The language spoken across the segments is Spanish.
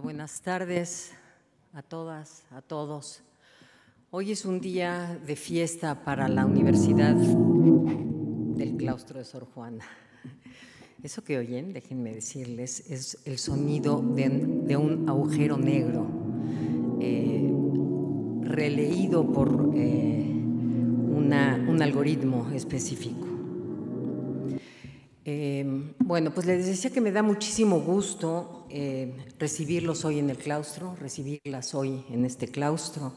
buenas tardes a todas, a todos. Hoy es un día de fiesta para la Universidad del Claustro de Sor Juana. Eso que oyen, déjenme decirles, es el sonido de, un agujero negro, eh, releído por eh, un algoritmo específico. Em, bueno, pues les decía que me da muchísimo gusto eh, recibirlos hoy en el claustro, recibirlas hoy en este claustro.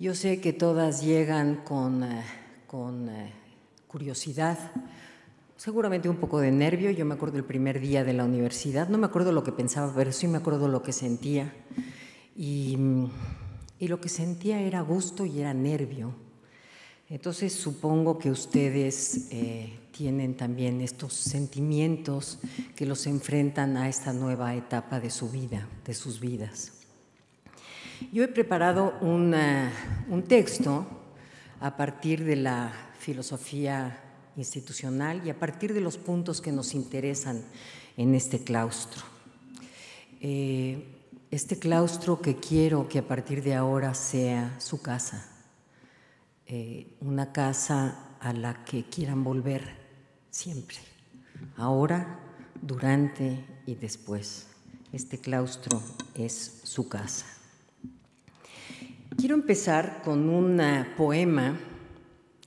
Yo sé que todas llegan con, eh, con eh, curiosidad, seguramente un poco de nervio. Yo me acuerdo el primer día de la universidad, no me acuerdo lo que pensaba, pero sí me acuerdo lo que sentía. Y, mm, y lo que sentía era gusto y era nervio. Entonces supongo que ustedes tienen también estos sentimientos que los enfrentan a esta nueva etapa de su vida, de sus vidas. Yo he preparado un texto a partir de la filosofía institucional y a partir de los puntos que nos interesan en este claustro. Eh, este claustro que quiero que a partir de ahora sea su casa, eh, una casa a la que quieran volver siempre, ahora, durante y después. Este claustro es su casa. Quiero empezar con un poema.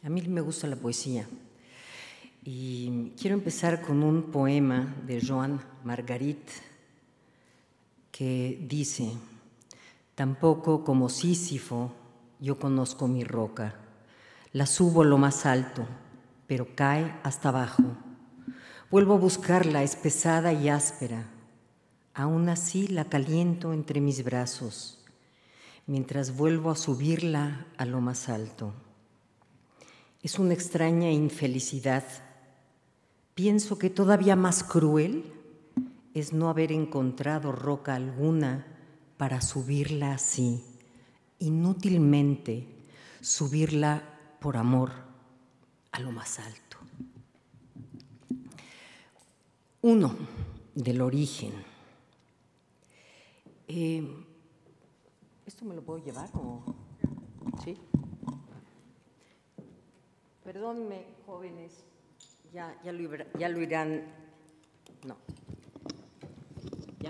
A mí me gusta la poesía. Y quiero empezar con un poema de Joan Margarit que dice, tampoco como Sísifo yo conozco mi roca, la subo lo más alto pero cae hasta abajo. Vuelvo a buscarla, es pesada y áspera. Aún así la caliento entre mis brazos, mientras vuelvo a subirla a lo más alto. Es una extraña infelicidad. Pienso que todavía más cruel es no haber encontrado roca alguna para subirla así, inútilmente, subirla por amor a lo más alto. Uno, del origen. Eh, ¿Esto me lo puedo llevar ¿Sí? Perdónme, jóvenes, ya, lo, irán... No. ¿Ya?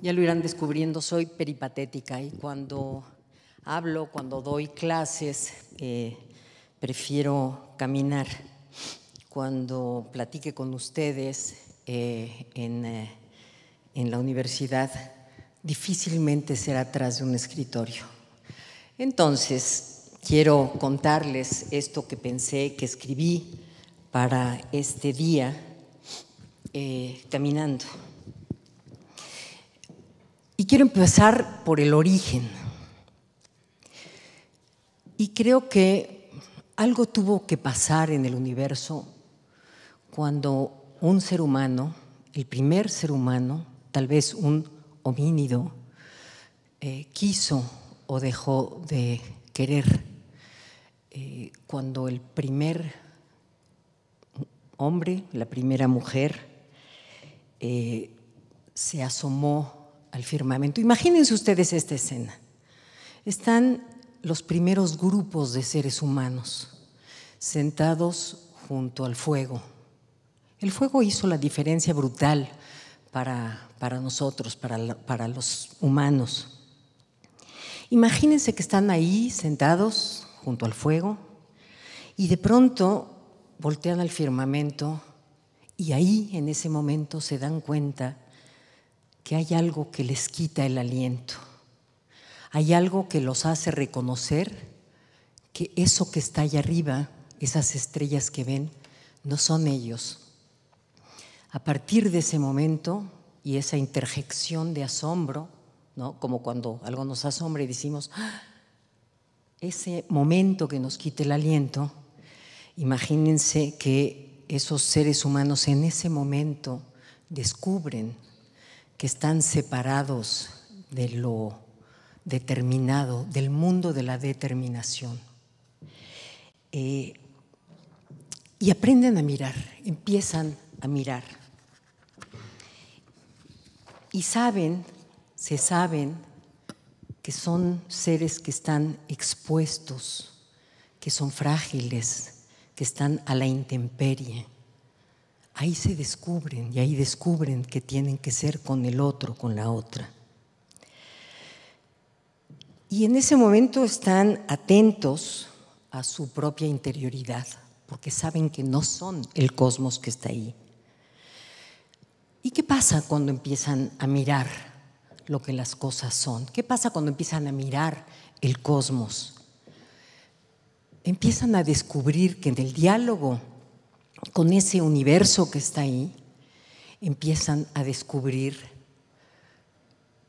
ya lo irán descubriendo, soy peripatética y cuando hablo, cuando doy clases... Eh, prefiero caminar. Cuando platique con ustedes eh, eh, en, la universidad, difícilmente será atrás de un escritorio. Entonces, quiero contarles esto que pensé, que escribí para este día eh, caminando. Y quiero empezar por el origen. Y creo que algo tuvo que pasar en el universo cuando un ser humano, el primer ser humano, tal vez un homínido, eh, quiso o dejó de querer. Eh, cuando el primer hombre, la primera mujer, eh, se asomó al firmamento. Imagínense ustedes esta escena. Están los primeros grupos de seres humanos, sentados junto al fuego. El fuego hizo la diferencia brutal para, para nosotros, para, para los humanos. Imagínense que están ahí sentados junto al fuego y de pronto voltean al firmamento y ahí en ese momento se dan cuenta que hay algo que les quita el aliento hay algo que los hace reconocer que eso que está allá arriba, esas estrellas que ven, no son ellos. A partir de ese momento y esa interjección de asombro, ¿no? como cuando algo nos asombra y decimos, ah, ese momento que nos quita el aliento, imagínense que esos seres humanos en ese momento descubren que están separados de lo determinado, del mundo de la determinación. Eh, y aprenden a mirar, empiezan a mirar. Y saben, se saben, que son seres que están expuestos, que son frágiles, que están a la intemperie. Ahí se descubren y ahí descubren que tienen que ser con el otro, con la otra. Y en ese momento están atentos a su propia interioridad, porque saben que no son el cosmos que está ahí. ¿Y qué pasa cuando empiezan a mirar lo que las cosas son? ¿Qué pasa cuando empiezan a mirar el cosmos? Empiezan a descubrir que en el diálogo con ese universo que está ahí, empiezan a descubrir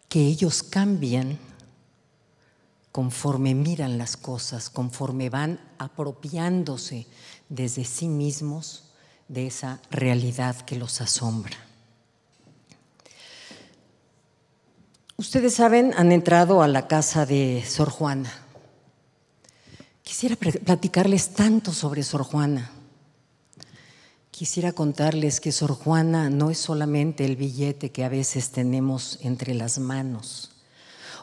que ellos cambian conforme miran las cosas, conforme van apropiándose desde sí mismos de esa realidad que los asombra. Ustedes saben, han entrado a la casa de Sor Juana. Quisiera platicarles tanto sobre Sor Juana. Quisiera contarles que Sor Juana no es solamente el billete que a veces tenemos entre las manos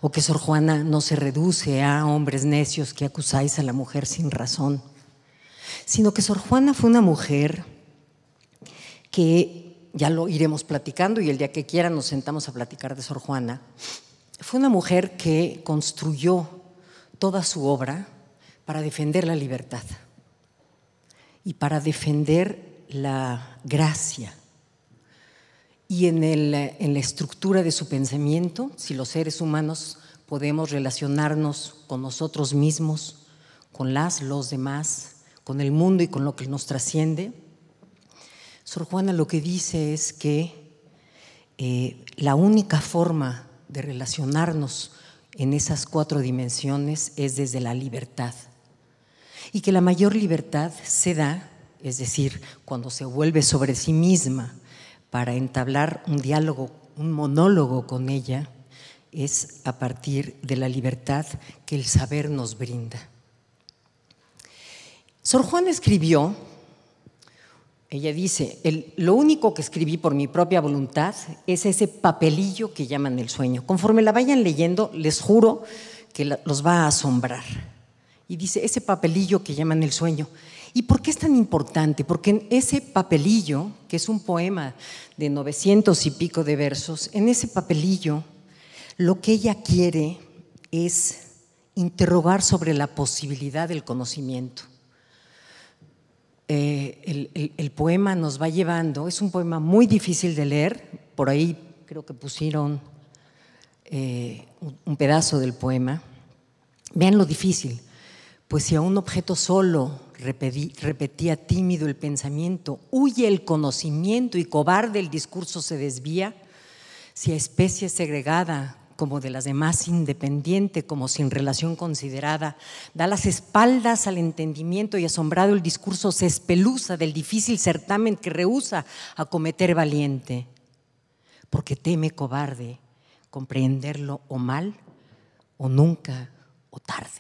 o que Sor Juana no se reduce a hombres necios que acusáis a la mujer sin razón, sino que Sor Juana fue una mujer que, ya lo iremos platicando y el día que quieran nos sentamos a platicar de Sor Juana, fue una mujer que construyó toda su obra para defender la libertad y para defender la gracia y en, la estructura de su pensamiento, si los seres humanos podemos relacionarnos con nosotros mismos, con las, los demás, con el mundo y con lo que nos trasciende. Sor Juana lo que dice es que eh, la única forma de relacionarnos en esas cuatro dimensiones es desde la libertad y que la mayor libertad se da, es decir, cuando se vuelve sobre sí misma para entablar un diálogo, un monólogo con ella, es a partir de la libertad que el saber nos brinda. Sor Juan escribió, ella dice, lo único que escribí por mi propia voluntad es ese papelillo que llaman el sueño. Conforme la vayan leyendo, les juro que los va a asombrar. Y dice, ese papelillo que llaman el sueño ¿Y por qué es tan importante? Porque en ese papelillo, que es un poema de 900 y pico de versos, en ese papelillo lo que ella quiere es interrogar sobre la posibilidad del conocimiento. Eh, el, poema nos va llevando, es un poema muy difícil de leer, por ahí creo que pusieron eh, un pedazo del poema. Vean lo difícil, pues si a un objeto solo repetía tímido el pensamiento, huye el conocimiento y cobarde el discurso se desvía, si a especie segregada como de las demás independiente, como sin relación considerada, da las espaldas al entendimiento y asombrado el discurso se espeluza del difícil certamen que rehúsa cometer valiente, porque teme cobarde comprenderlo o mal, o nunca, o tarde.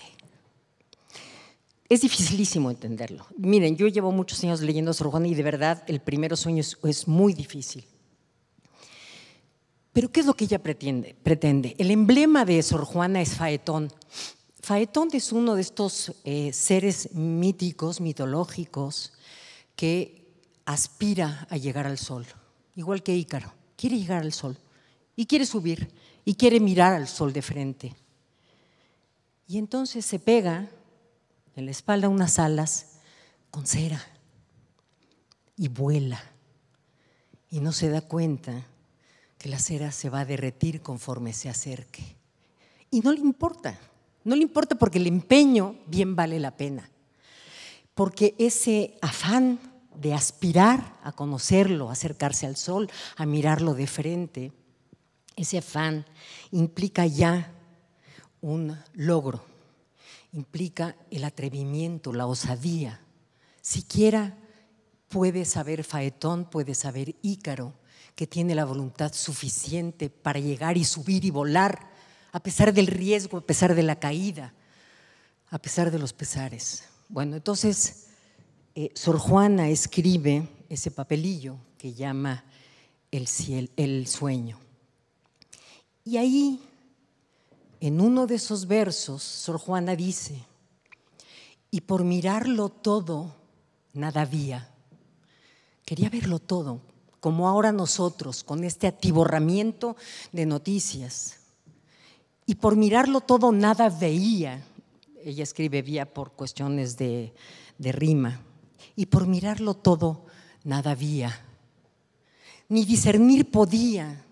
Es dificilísimo entenderlo. Miren, yo llevo muchos años leyendo a Sor Juana y de verdad el primer sueño es, muy difícil. Pero ¿qué es lo que ella pretende? pretende? El emblema de Sor Juana es Faetón. Faetón es uno de estos eh, seres míticos, mitológicos, que aspira a llegar al sol, igual que Ícaro. Quiere llegar al sol y quiere subir y quiere mirar al sol de frente. Y entonces se pega en la espalda unas alas con cera y vuela y no se da cuenta que la cera se va a derretir conforme se acerque. Y no le importa, no le importa porque el empeño bien vale la pena, porque ese afán de aspirar a conocerlo, acercarse al sol, a mirarlo de frente, ese afán implica ya un logro implica el atrevimiento, la osadía. Siquiera puede saber Faetón, puede saber Ícaro, que tiene la voluntad suficiente para llegar y subir y volar, a pesar del riesgo, a pesar de la caída, a pesar de los pesares. Bueno, entonces, eh, Sor Juana escribe ese papelillo que llama el, el sueño. Y ahí en uno de esos versos, Sor Juana dice, y por mirarlo todo, nada había. Quería verlo todo, como ahora nosotros, con este atiborramiento de noticias. Y por mirarlo todo, nada veía. Ella escribe vía por cuestiones de, de rima. Y por mirarlo todo, nada había. Ni discernir podía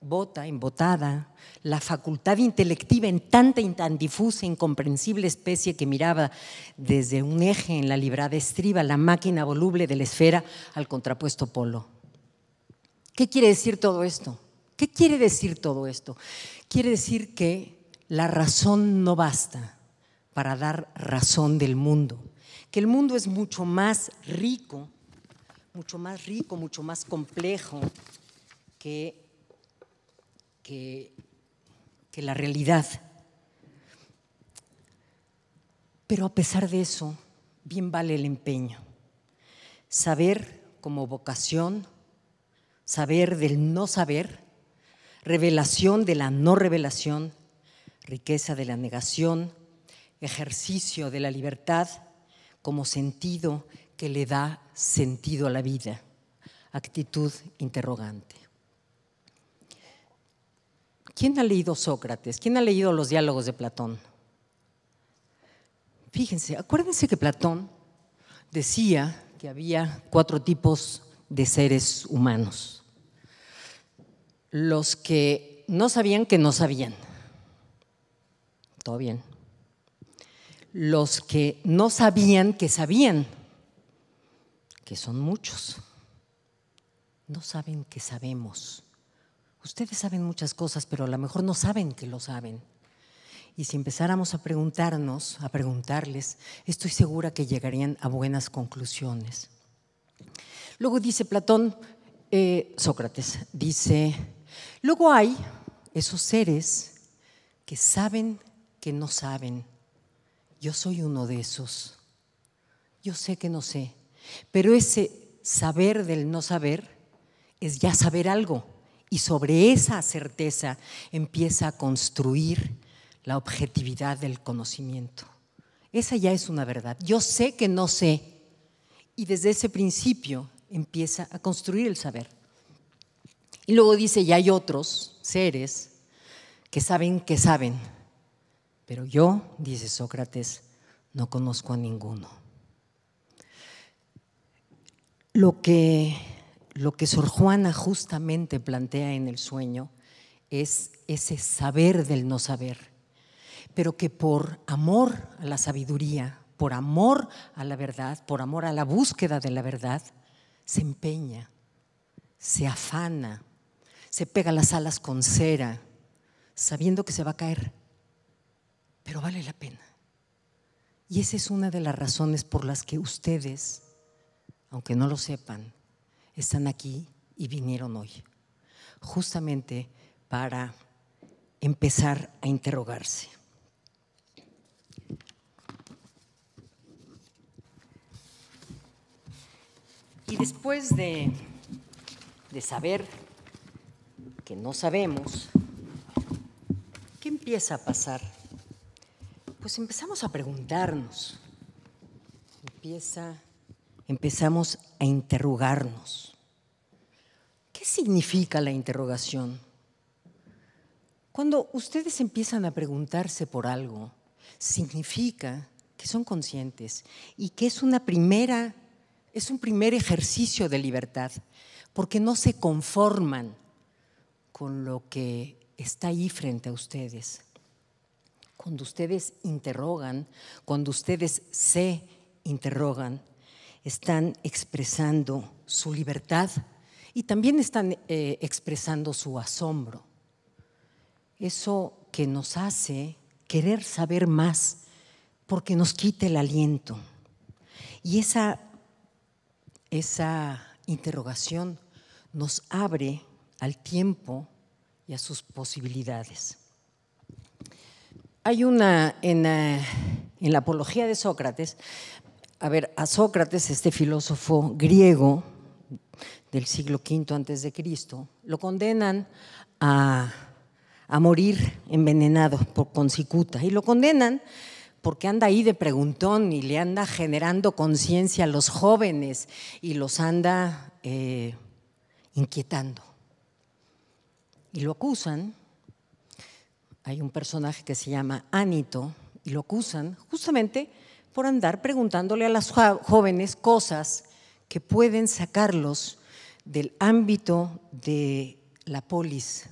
bota, embotada, la facultad intelectiva en tanta y tan difusa, incomprensible especie que miraba desde un eje en la librada estriba la máquina voluble de la esfera al contrapuesto polo. ¿Qué quiere decir todo esto? ¿Qué quiere decir todo esto? Quiere decir que la razón no basta para dar razón del mundo, que el mundo es mucho más rico, mucho más rico, mucho más complejo que que, la realidad. Pero a pesar de eso, bien vale el empeño. Saber como vocación, saber del no saber, revelación de la no revelación, riqueza de la negación, ejercicio de la libertad como sentido que le da sentido a la vida. Actitud interrogante. ¿Quién ha leído Sócrates? ¿Quién ha leído los diálogos de Platón? Fíjense, acuérdense que Platón decía que había cuatro tipos de seres humanos. Los que no sabían que no sabían. Todo bien. Los que no sabían que sabían, que son muchos. No saben que sabemos ustedes saben muchas cosas, pero a lo mejor no saben que lo saben. Y si empezáramos a preguntarnos, a preguntarles, estoy segura que llegarían a buenas conclusiones. Luego dice Platón, eh, Sócrates, dice, luego hay esos seres que saben que no saben. Yo soy uno de esos. Yo sé que no sé, pero ese saber del no saber es ya saber algo y sobre esa certeza empieza a construir la objetividad del conocimiento. Esa ya es una verdad. Yo sé que no sé. Y desde ese principio empieza a construir el saber. Y luego dice, ya hay otros seres que saben que saben. Pero yo, dice Sócrates, no conozco a ninguno. Lo que lo que Sor Juana justamente plantea en el sueño es ese saber del no saber, pero que por amor a la sabiduría, por amor a la verdad, por amor a la búsqueda de la verdad, se empeña, se afana, se pega las alas con cera, sabiendo que se va a caer, pero vale la pena. Y esa es una de las razones por las que ustedes, aunque no lo sepan, están aquí y vinieron hoy, justamente para empezar a interrogarse. Y después de, saber que no sabemos, ¿qué empieza a pasar? Pues empezamos a preguntarnos, empieza, empezamos a interrogarnos. ¿Qué significa la interrogación? Cuando ustedes empiezan a preguntarse por algo, significa que son conscientes y que es una primera es un primer ejercicio de libertad, porque no se conforman con lo que está ahí frente a ustedes. Cuando ustedes interrogan, cuando ustedes se interrogan, están expresando su libertad y también están eh, expresando su asombro. Eso que nos hace querer saber más porque nos quita el aliento. Y esa, esa interrogación nos abre al tiempo y a sus posibilidades. Hay una en, eh, en la apología de Sócrates, a ver, a Sócrates, este filósofo griego, del siglo V antes de Cristo, lo condenan a, morir envenenado por Concicuta y lo condenan porque anda ahí de preguntón y le anda generando conciencia a los jóvenes y los anda eh, inquietando. Y lo acusan, hay un personaje que se llama Anito, y lo acusan justamente por andar preguntándole a las jóvenes cosas que pueden sacarlos del ámbito de la polis,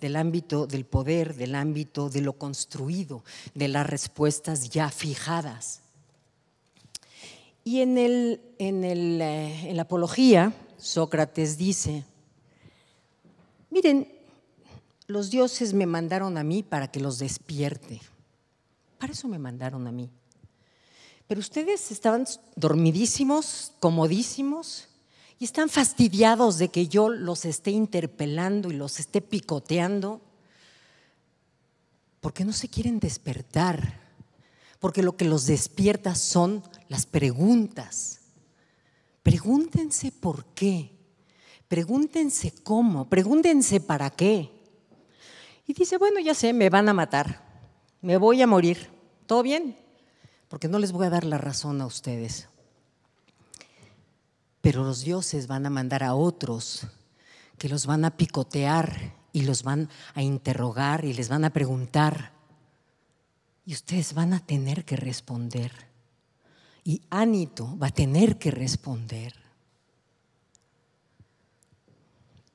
del ámbito del poder, del ámbito de lo construido, de las respuestas ya fijadas. Y en, el, en, el, eh, en la apología, Sócrates dice, miren, los dioses me mandaron a mí para que los despierte. Para eso me mandaron a mí. Pero ustedes estaban dormidísimos, comodísimos, y están fastidiados de que yo los esté interpelando y los esté picoteando, porque no se quieren despertar, porque lo que los despierta son las preguntas. Pregúntense por qué, pregúntense cómo, pregúntense para qué. Y dice, bueno, ya sé, me van a matar, me voy a morir, ¿todo bien? Porque no les voy a dar la razón a ustedes pero los dioses van a mandar a otros que los van a picotear y los van a interrogar y les van a preguntar. Y ustedes van a tener que responder. Y Anito va a tener que responder.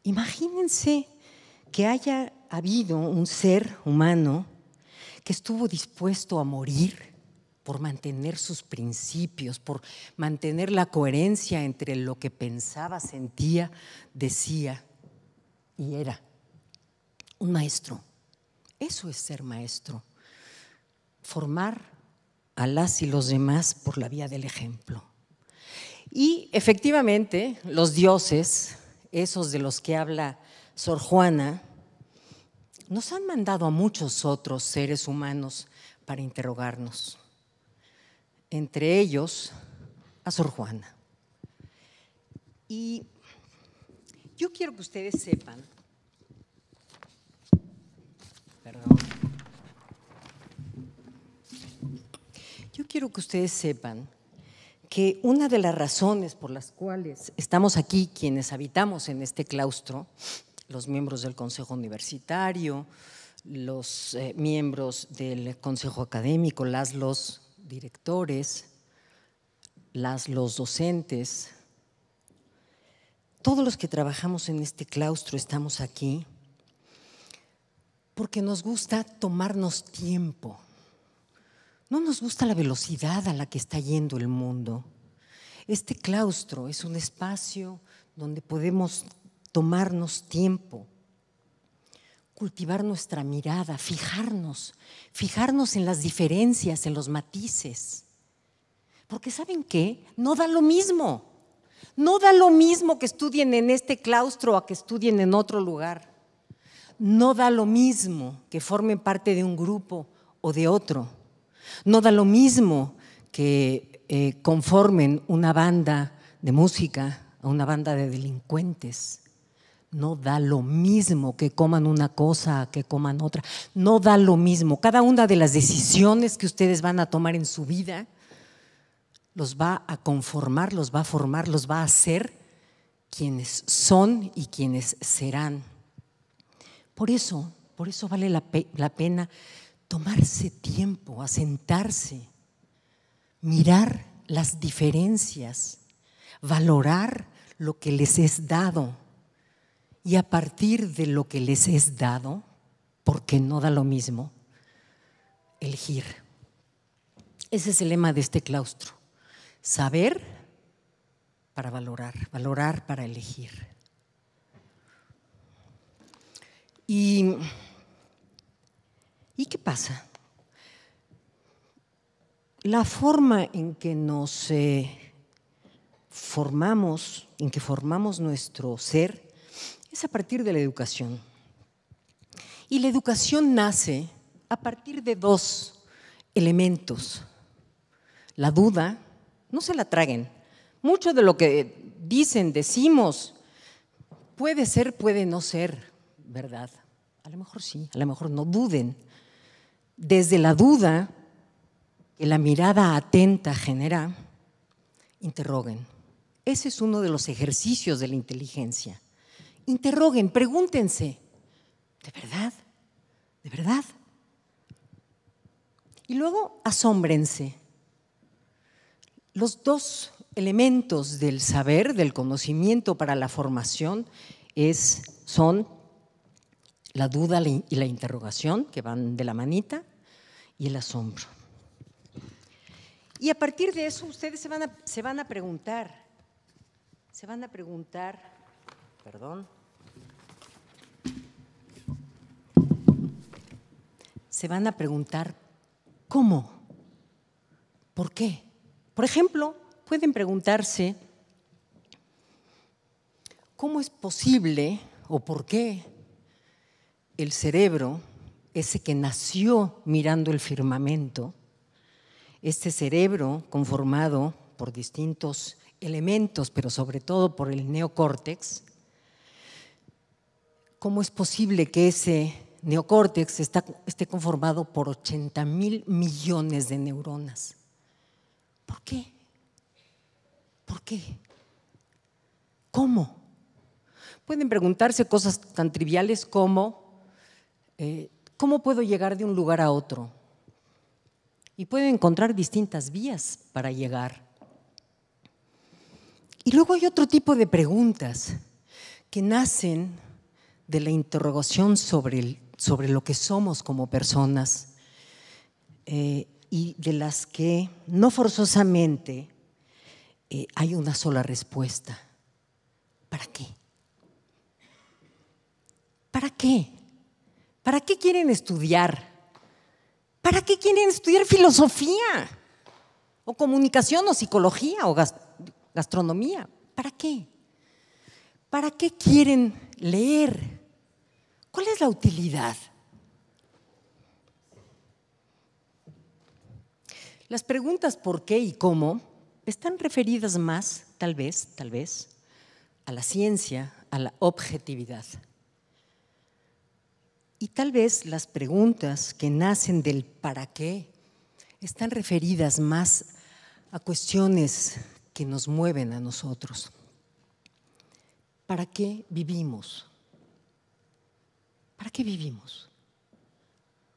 Imagínense que haya habido un ser humano que estuvo dispuesto a morir por mantener sus principios, por mantener la coherencia entre lo que pensaba, sentía, decía y era. Un maestro. Eso es ser maestro. Formar a las y los demás por la vía del ejemplo. Y efectivamente, los dioses, esos de los que habla Sor Juana, nos han mandado a muchos otros seres humanos para interrogarnos entre ellos a Sor Juana. Y yo quiero que ustedes sepan, yo quiero que ustedes sepan que una de las razones por las cuales estamos aquí, quienes habitamos en este claustro, los miembros del Consejo Universitario, los eh, miembros del Consejo Académico, las los directores, los docentes, todos los que trabajamos en este claustro estamos aquí porque nos gusta tomarnos tiempo. No nos gusta la velocidad a la que está yendo el mundo. Este claustro es un espacio donde podemos tomarnos tiempo cultivar nuestra mirada, fijarnos, fijarnos en las diferencias, en los matices. Porque ¿saben qué? No da lo mismo. No da lo mismo que estudien en este claustro a que estudien en otro lugar. No da lo mismo que formen parte de un grupo o de otro. No da lo mismo que eh, conformen una banda de música a una banda de delincuentes. No da lo mismo que coman una cosa, que coman otra. No da lo mismo. Cada una de las decisiones que ustedes van a tomar en su vida los va a conformar, los va a formar, los va a hacer quienes son y quienes serán. Por eso, por eso vale la, la pena tomarse tiempo, asentarse, mirar las diferencias, valorar lo que les es dado y a partir de lo que les es dado, porque no da lo mismo, elegir. Ese es el lema de este claustro. Saber para valorar, valorar para elegir. ¿Y, ¿y qué pasa? La forma en que nos eh, formamos, en que formamos nuestro ser, es a partir de la educación. Y la educación nace a partir de dos elementos. La duda, no se la traguen. Mucho de lo que dicen, decimos, puede ser, puede no ser, ¿verdad? A lo mejor sí, a lo mejor no duden. Desde la duda que la mirada atenta genera, interroguen. Ese es uno de los ejercicios de la inteligencia. Interroguen, pregúntense, ¿de verdad? ¿De verdad? Y luego asómbrense. Los dos elementos del saber, del conocimiento para la formación, es, son la duda y la interrogación, que van de la manita, y el asombro. Y a partir de eso ustedes van se van a preguntar, se van a preguntar Perdón. Se van a preguntar, ¿cómo? ¿Por qué? Por ejemplo, pueden preguntarse, ¿cómo es posible o por qué el cerebro, ese que nació mirando el firmamento, este cerebro conformado por distintos elementos, pero sobre todo por el neocórtex, ¿Cómo es posible que ese neocórtex esté conformado por 80 mil millones de neuronas? ¿Por qué? ¿Por qué? ¿Cómo? Pueden preguntarse cosas tan triviales como, eh, ¿cómo puedo llegar de un lugar a otro? Y pueden encontrar distintas vías para llegar. Y luego hay otro tipo de preguntas que nacen de la interrogación sobre, el, sobre lo que somos como personas eh, y de las que no forzosamente eh, hay una sola respuesta. ¿Para qué? ¿Para qué? ¿Para qué quieren estudiar? ¿Para qué quieren estudiar filosofía? O comunicación o psicología o gastronomía. ¿Para qué? ¿Para qué quieren leer? ¿Cuál es la utilidad? Las preguntas por qué y cómo están referidas más, tal vez, tal vez, a la ciencia, a la objetividad. Y tal vez las preguntas que nacen del para qué están referidas más a cuestiones que nos mueven a nosotros. ¿Para qué vivimos? ¿Para qué vivimos?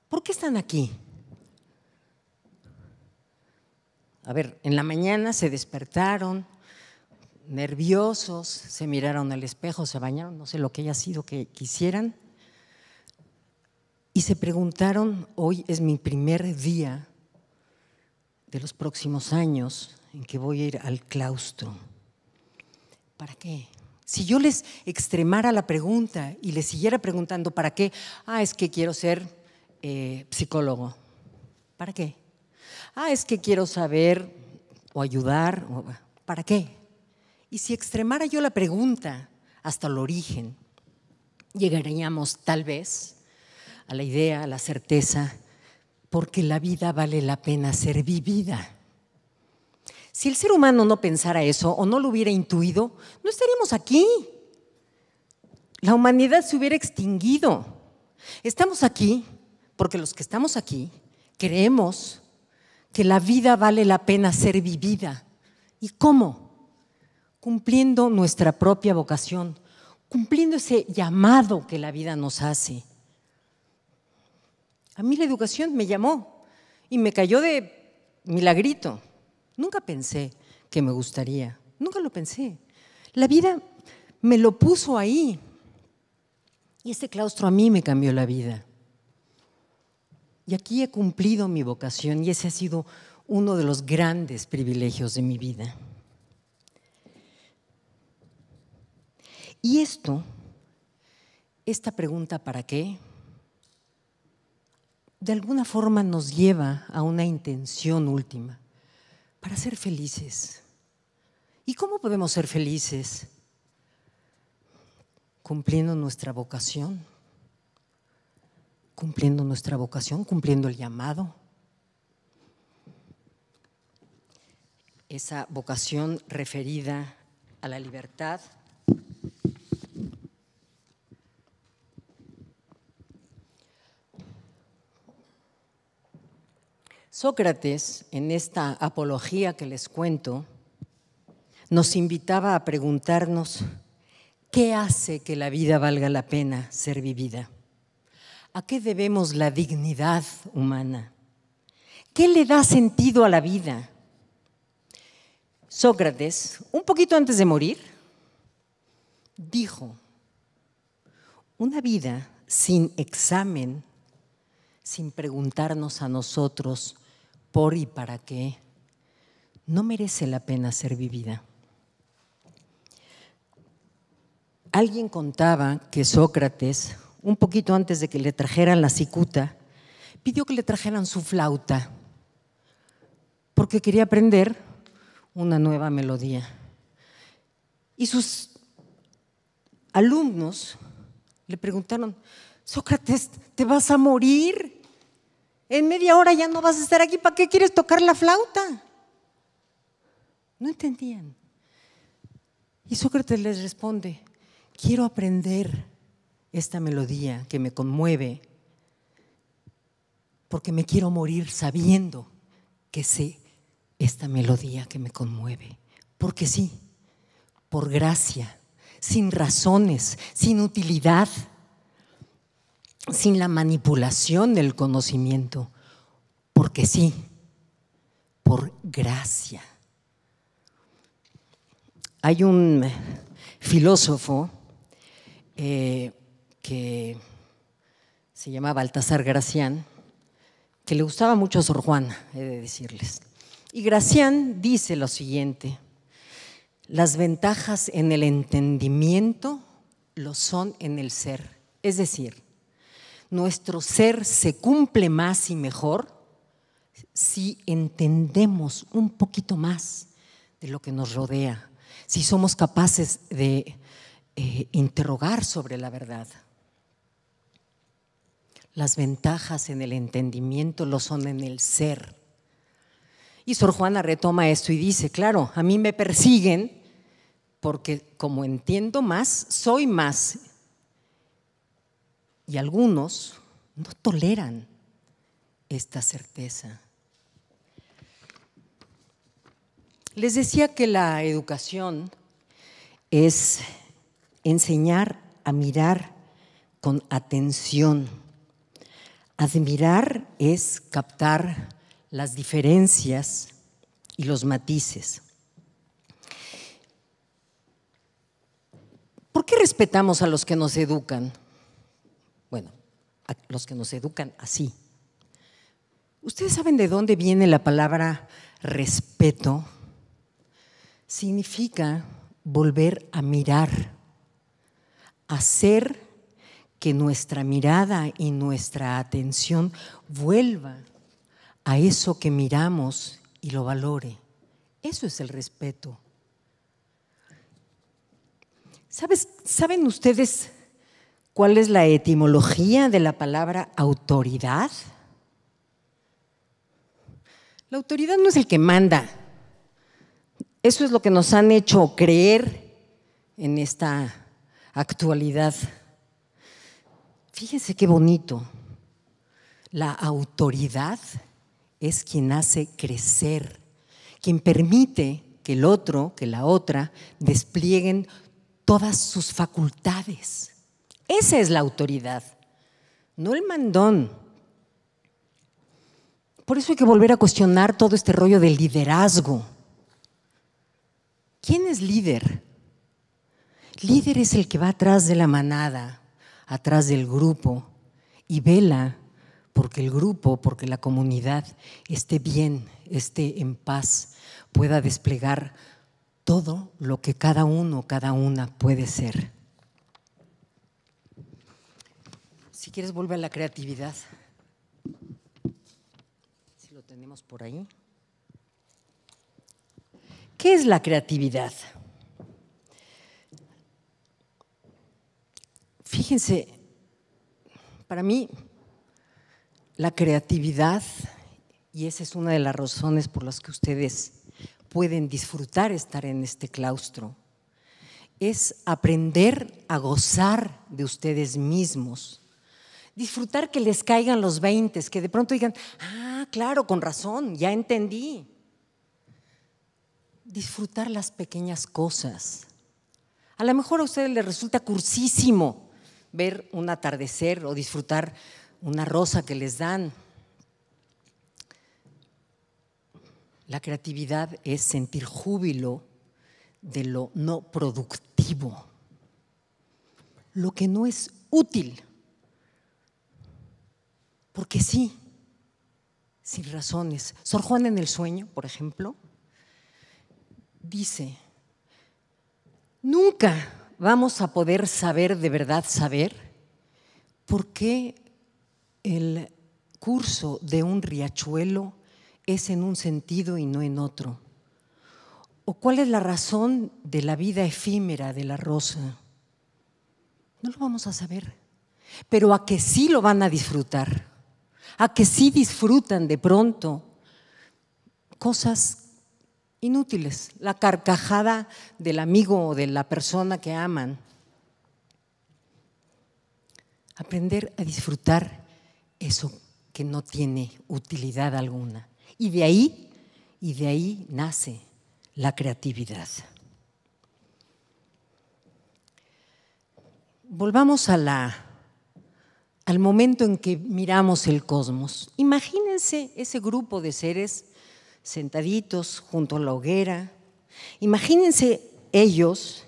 ¿Por qué están aquí? A ver, en la mañana se despertaron nerviosos, se miraron al espejo, se bañaron, no sé lo que haya sido que quisieran, y se preguntaron, hoy es mi primer día de los próximos años en que voy a ir al claustro. ¿Para qué? Si yo les extremara la pregunta y les siguiera preguntando, ¿para qué? Ah, es que quiero ser eh, psicólogo. ¿Para qué? Ah, es que quiero saber o ayudar. ¿Para qué? Y si extremara yo la pregunta hasta el origen, llegaríamos tal vez a la idea, a la certeza, porque la vida vale la pena ser vivida. Si el ser humano no pensara eso o no lo hubiera intuido, no estaríamos aquí. La humanidad se hubiera extinguido. Estamos aquí porque los que estamos aquí creemos que la vida vale la pena ser vivida. ¿Y cómo? Cumpliendo nuestra propia vocación, cumpliendo ese llamado que la vida nos hace. A mí la educación me llamó y me cayó de milagrito. Nunca pensé que me gustaría, nunca lo pensé. La vida me lo puso ahí. Y este claustro a mí me cambió la vida. Y aquí he cumplido mi vocación y ese ha sido uno de los grandes privilegios de mi vida. Y esto, esta pregunta ¿para qué? De alguna forma nos lleva a una intención última para ser felices. ¿Y cómo podemos ser felices? Cumpliendo nuestra vocación, cumpliendo nuestra vocación, cumpliendo el llamado. Esa vocación referida a la libertad, Sócrates, en esta apología que les cuento, nos invitaba a preguntarnos, ¿qué hace que la vida valga la pena ser vivida? ¿A qué debemos la dignidad humana? ¿Qué le da sentido a la vida? Sócrates, un poquito antes de morir, dijo, una vida sin examen, sin preguntarnos a nosotros por y para qué, no merece la pena ser vivida. Alguien contaba que Sócrates, un poquito antes de que le trajeran la cicuta, pidió que le trajeran su flauta, porque quería aprender una nueva melodía. Y sus alumnos le preguntaron, Sócrates, ¿te vas a morir? en media hora ya no vas a estar aquí, ¿para qué quieres tocar la flauta? No entendían. Y Sócrates les responde, quiero aprender esta melodía que me conmueve, porque me quiero morir sabiendo que sé esta melodía que me conmueve, porque sí, por gracia, sin razones, sin utilidad sin la manipulación del conocimiento, porque sí, por gracia. Hay un filósofo eh, que se llama Baltasar Gracián, que le gustaba mucho a Sor Juana, he de decirles. Y Gracián dice lo siguiente, las ventajas en el entendimiento lo son en el ser. Es decir, nuestro ser se cumple más y mejor si entendemos un poquito más de lo que nos rodea, si somos capaces de eh, interrogar sobre la verdad. Las ventajas en el entendimiento lo son en el ser. Y Sor Juana retoma esto y dice, claro, a mí me persiguen porque como entiendo más, soy más y algunos no toleran esta certeza. Les decía que la educación es enseñar a mirar con atención. Admirar es captar las diferencias y los matices. ¿Por qué respetamos a los que nos educan? bueno, a los que nos educan así. ¿Ustedes saben de dónde viene la palabra respeto? Significa volver a mirar, hacer que nuestra mirada y nuestra atención vuelva a eso que miramos y lo valore. Eso es el respeto. ¿Saben ustedes ¿Cuál es la etimología de la palabra autoridad? La autoridad no es el que manda. Eso es lo que nos han hecho creer en esta actualidad. Fíjense qué bonito. La autoridad es quien hace crecer, quien permite que el otro, que la otra, desplieguen todas sus facultades. Esa es la autoridad, no el mandón. Por eso hay que volver a cuestionar todo este rollo del liderazgo. ¿Quién es líder? Líder es el que va atrás de la manada, atrás del grupo y vela porque el grupo, porque la comunidad esté bien, esté en paz, pueda desplegar todo lo que cada uno, cada una puede ser. quieres, volver a la creatividad. Si lo tenemos por ahí. ¿Qué es la creatividad? Fíjense, para mí la creatividad, y esa es una de las razones por las que ustedes pueden disfrutar estar en este claustro, es aprender a gozar de ustedes mismos, disfrutar que les caigan los 20, que de pronto digan, ah, claro, con razón, ya entendí. Disfrutar las pequeñas cosas. A lo mejor a ustedes les resulta cursísimo ver un atardecer o disfrutar una rosa que les dan. La creatividad es sentir júbilo de lo no productivo, lo que no es útil porque sí, sin razones. Sor Juan en el sueño, por ejemplo, dice, nunca vamos a poder saber de verdad saber por qué el curso de un riachuelo es en un sentido y no en otro. ¿O cuál es la razón de la vida efímera de la rosa? No lo vamos a saber, pero a que sí lo van a disfrutar a que sí disfrutan de pronto cosas inútiles, la carcajada del amigo o de la persona que aman. Aprender a disfrutar eso que no tiene utilidad alguna. Y de ahí, y de ahí nace la creatividad. Volvamos a la al momento en que miramos el cosmos. Imagínense ese grupo de seres sentaditos junto a la hoguera. Imagínense ellos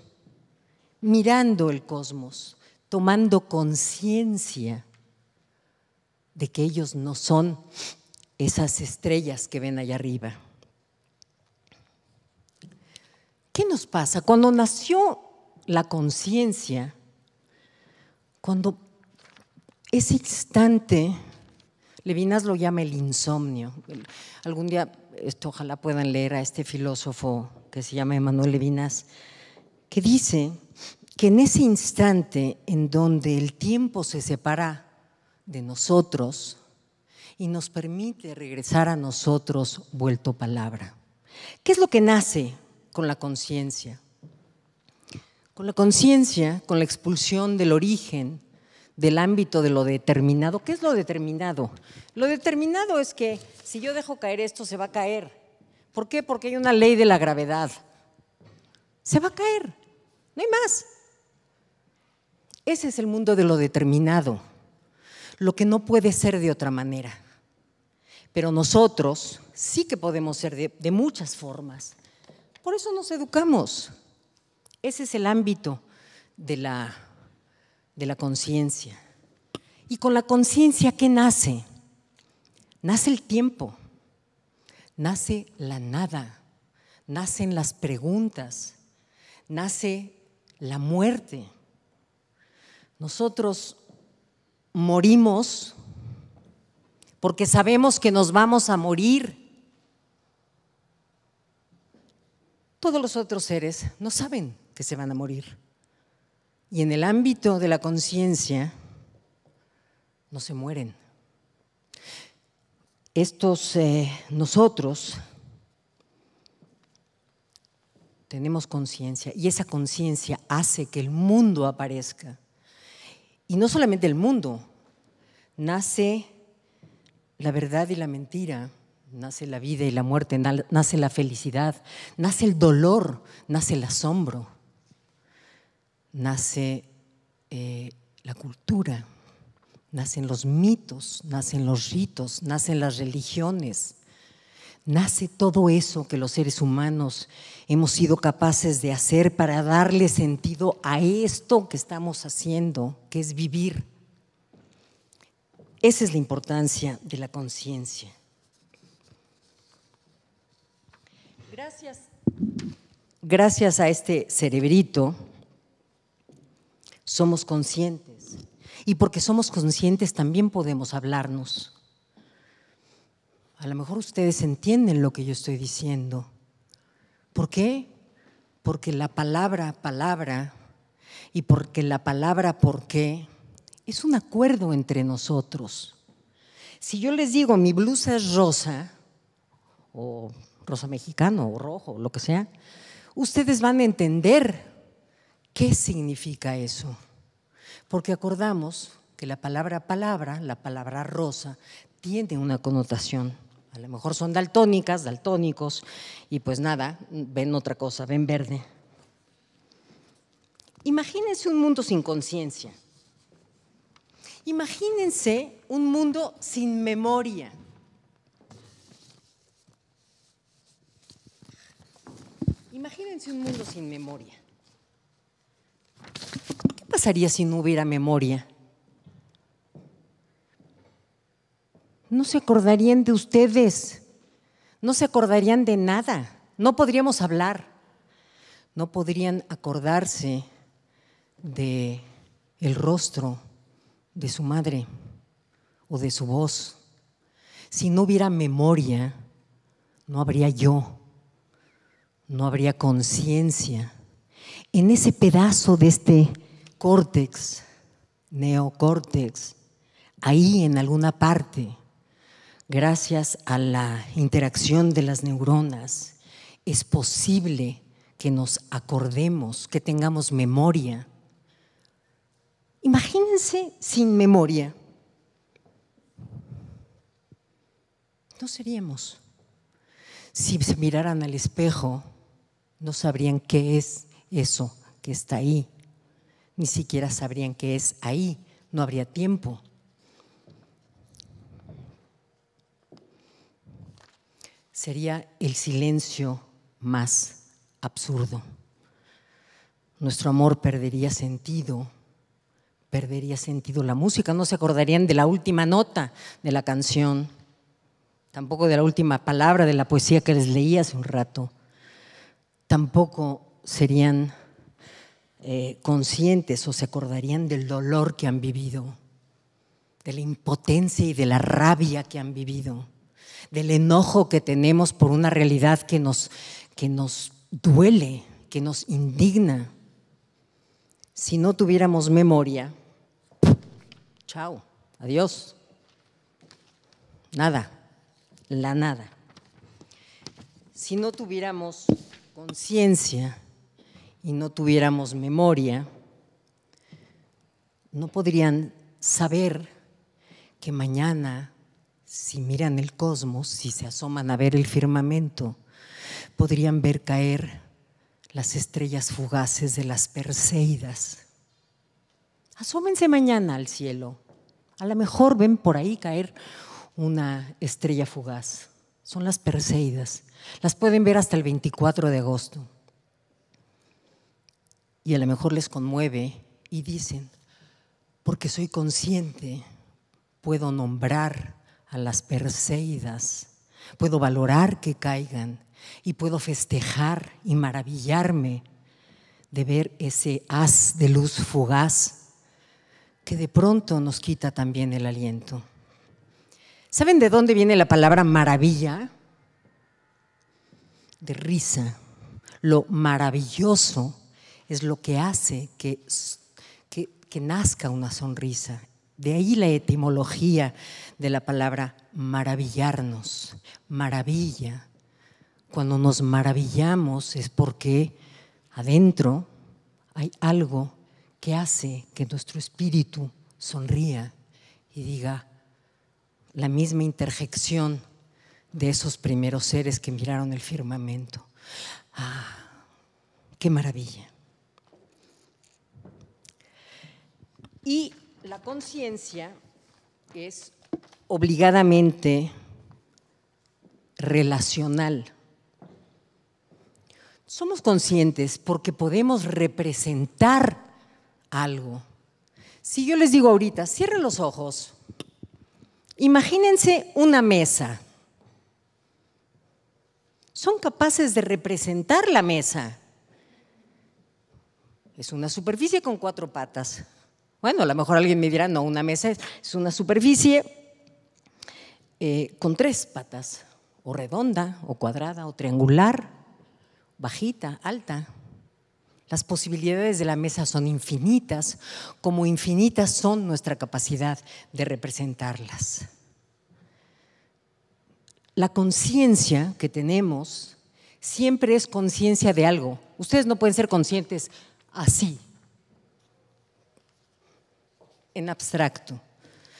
mirando el cosmos, tomando conciencia de que ellos no son esas estrellas que ven allá arriba. ¿Qué nos pasa? Cuando nació la conciencia, cuando ese instante, Levinas lo llama el insomnio. Algún día, esto ojalá puedan leer a este filósofo que se llama Emanuel Levinas, que dice que en ese instante en donde el tiempo se separa de nosotros y nos permite regresar a nosotros vuelto palabra. ¿Qué es lo que nace con la conciencia? Con la conciencia, con la expulsión del origen, del ámbito de lo determinado. ¿Qué es lo determinado? Lo determinado es que si yo dejo caer esto, se va a caer. ¿Por qué? Porque hay una ley de la gravedad. Se va a caer, no hay más. Ese es el mundo de lo determinado, lo que no puede ser de otra manera. Pero nosotros sí que podemos ser de, muchas formas. Por eso nos educamos. Ese es el ámbito de la de la conciencia. ¿Y con la conciencia qué nace? Nace el tiempo, nace la nada, nacen las preguntas, nace la muerte. Nosotros morimos porque sabemos que nos vamos a morir. Todos los otros seres no saben que se van a morir. Y en el ámbito de la conciencia, no se mueren. Estos eh, nosotros tenemos conciencia y esa conciencia hace que el mundo aparezca. Y no solamente el mundo, nace la verdad y la mentira, nace la vida y la muerte, nace la felicidad, nace el dolor, nace el asombro nace eh, la cultura, nacen los mitos, nacen los ritos, nacen las religiones, nace todo eso que los seres humanos hemos sido capaces de hacer para darle sentido a esto que estamos haciendo, que es vivir. Esa es la importancia de la conciencia. Gracias. Gracias a este cerebrito somos conscientes. Y porque somos conscientes también podemos hablarnos. A lo mejor ustedes entienden lo que yo estoy diciendo. ¿Por qué? Porque la palabra palabra y porque la palabra por qué es un acuerdo entre nosotros. Si yo les digo mi blusa es rosa, o rosa mexicano, o rojo, o lo que sea, ustedes van a entender ¿Qué significa eso? Porque acordamos que la palabra palabra, la palabra rosa, tiene una connotación. A lo mejor son daltónicas, daltónicos, y pues nada, ven otra cosa, ven verde. Imagínense un mundo sin conciencia. Imagínense un mundo sin memoria. Imagínense un mundo sin memoria. ¿Qué pasaría si no hubiera memoria? No se acordarían de ustedes, no se acordarían de nada, no podríamos hablar, no podrían acordarse de el rostro de su madre o de su voz. Si no hubiera memoria, no habría yo, no habría conciencia, en ese pedazo de este córtex, neocórtex, ahí en alguna parte, gracias a la interacción de las neuronas, es posible que nos acordemos, que tengamos memoria. Imagínense sin memoria. No seríamos. Si se miraran al espejo, no sabrían qué es eso que está ahí. Ni siquiera sabrían que es ahí, no habría tiempo. Sería el silencio más absurdo. Nuestro amor perdería sentido, perdería sentido la música, no se acordarían de la última nota de la canción, tampoco de la última palabra de la poesía que les leí hace un rato, tampoco serían eh, conscientes o se acordarían del dolor que han vivido, de la impotencia y de la rabia que han vivido, del enojo que tenemos por una realidad que nos, que nos duele, que nos indigna. Si no tuviéramos memoria, chao, adiós, nada, la nada. Si no tuviéramos conciencia, y no tuviéramos memoria, no podrían saber que mañana, si miran el cosmos, si se asoman a ver el firmamento, podrían ver caer las estrellas fugaces de las Perseidas. Asómense mañana al cielo. A lo mejor ven por ahí caer una estrella fugaz. Son las Perseidas. Las pueden ver hasta el 24 de agosto y a lo mejor les conmueve y dicen, porque soy consciente, puedo nombrar a las perseidas, puedo valorar que caigan y puedo festejar y maravillarme de ver ese haz de luz fugaz que de pronto nos quita también el aliento. ¿Saben de dónde viene la palabra maravilla? De risa, lo maravilloso es lo que hace que, que, nazca una sonrisa. De ahí la etimología de la palabra maravillarnos, maravilla. Cuando nos maravillamos es porque adentro hay algo que hace que nuestro espíritu sonría y diga la misma interjección de esos primeros seres que miraron el firmamento. ¡Ah! ¡Qué maravilla! Y la conciencia es obligadamente relacional. Somos conscientes porque podemos representar algo. Si yo les digo ahorita, cierren los ojos, imagínense una mesa. Son capaces de representar la mesa. Es una superficie con cuatro patas. Bueno, a lo mejor alguien me dirá, no, una mesa es una superficie eh, con tres patas, o redonda, o cuadrada, o triangular, bajita, alta. Las posibilidades de la mesa son infinitas, como infinitas son nuestra capacidad de representarlas. La conciencia que tenemos siempre es conciencia de algo. Ustedes no pueden ser conscientes así, en abstracto.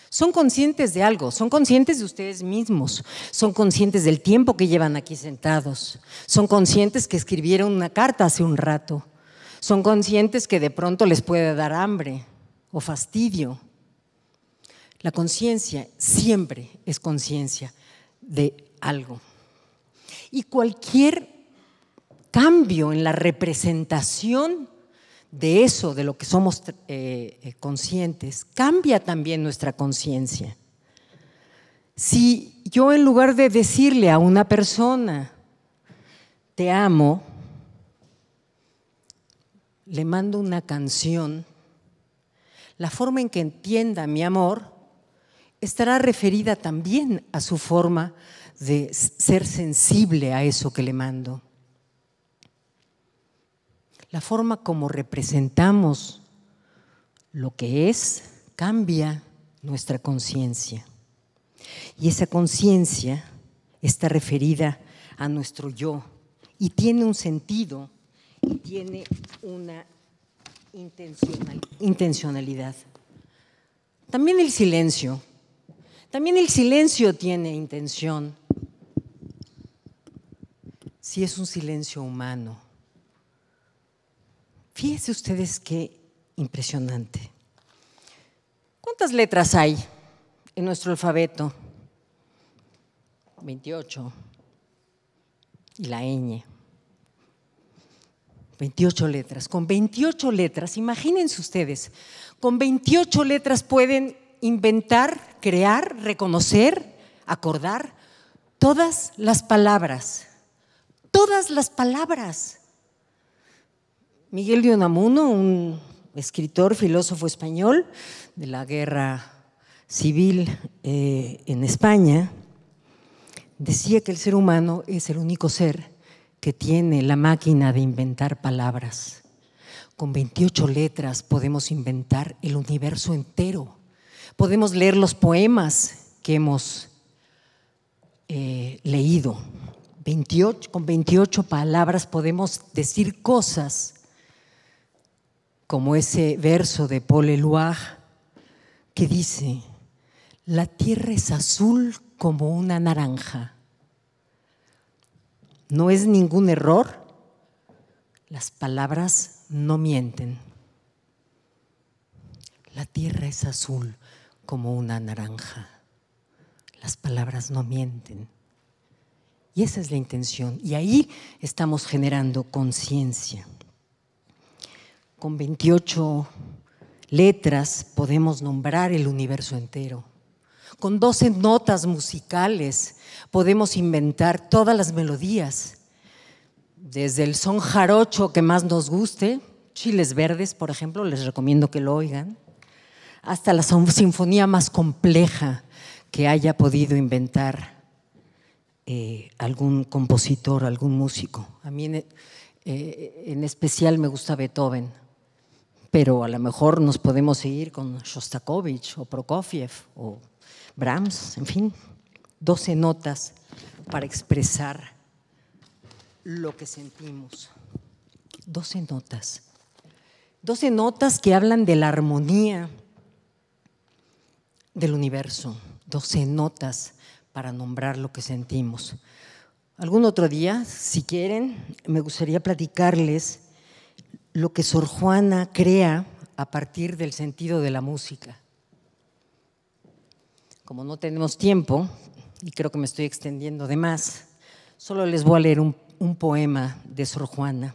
Son conscientes de algo, son conscientes de ustedes mismos, son conscientes del tiempo que llevan aquí sentados, son conscientes que escribieron una carta hace un rato, son conscientes que de pronto les puede dar hambre o fastidio. La conciencia siempre es conciencia de algo. Y cualquier cambio en la representación de eso, de lo que somos eh, eh, conscientes, cambia también nuestra conciencia. Si yo en lugar de decirle a una persona, te amo, le mando una canción, la forma en que entienda mi amor estará referida también a su forma de ser sensible a eso que le mando. La forma como representamos lo que es cambia nuestra conciencia. Y esa conciencia está referida a nuestro yo y tiene un sentido y tiene una intencionalidad. También el silencio. También el silencio tiene intención. Si es un silencio humano Fíjense ustedes qué impresionante. ¿Cuántas letras hay en nuestro alfabeto? 28. Y la ñ. 28 letras. Con 28 letras, imagínense ustedes, con 28 letras pueden inventar, crear, reconocer, acordar todas las palabras. Todas las palabras. Miguel de Unamuno, un escritor, filósofo español de la guerra civil eh, en España, decía que el ser humano es el único ser que tiene la máquina de inventar palabras. Con 28 letras podemos inventar el universo entero. Podemos leer los poemas que hemos eh, leído. con 28 palabras podemos decir cosas como ese verso de Paul Eluard que dice, la tierra es azul como una naranja. No es ningún error, las palabras no mienten. La tierra es azul como una naranja. Las palabras no mienten. Y esa es la intención. Y ahí estamos generando conciencia con 28 letras podemos nombrar el universo entero. Con 12 notas musicales podemos inventar todas las melodías, desde el son jarocho que más nos guste, Chiles Verdes, por ejemplo, les recomiendo que lo oigan, hasta la sinfonía más compleja que haya podido inventar eh, algún compositor, algún músico. A mí en eh, especial me gusta Beethoven pero a lo mejor nos podemos seguir con Shostakovich o Prokofiev o Brahms, en fin, 12 notas para expresar lo que sentimos. 12 notas. 12 notas que hablan de la armonía del universo. 12 notas para nombrar lo que sentimos. Algún otro día, si quieren, me gustaría platicarles lo que Sor Juana crea a partir del sentido de la música. Como no tenemos tiempo, y creo que me estoy extendiendo de más, solo les voy a leer un, poema de Sor Juana.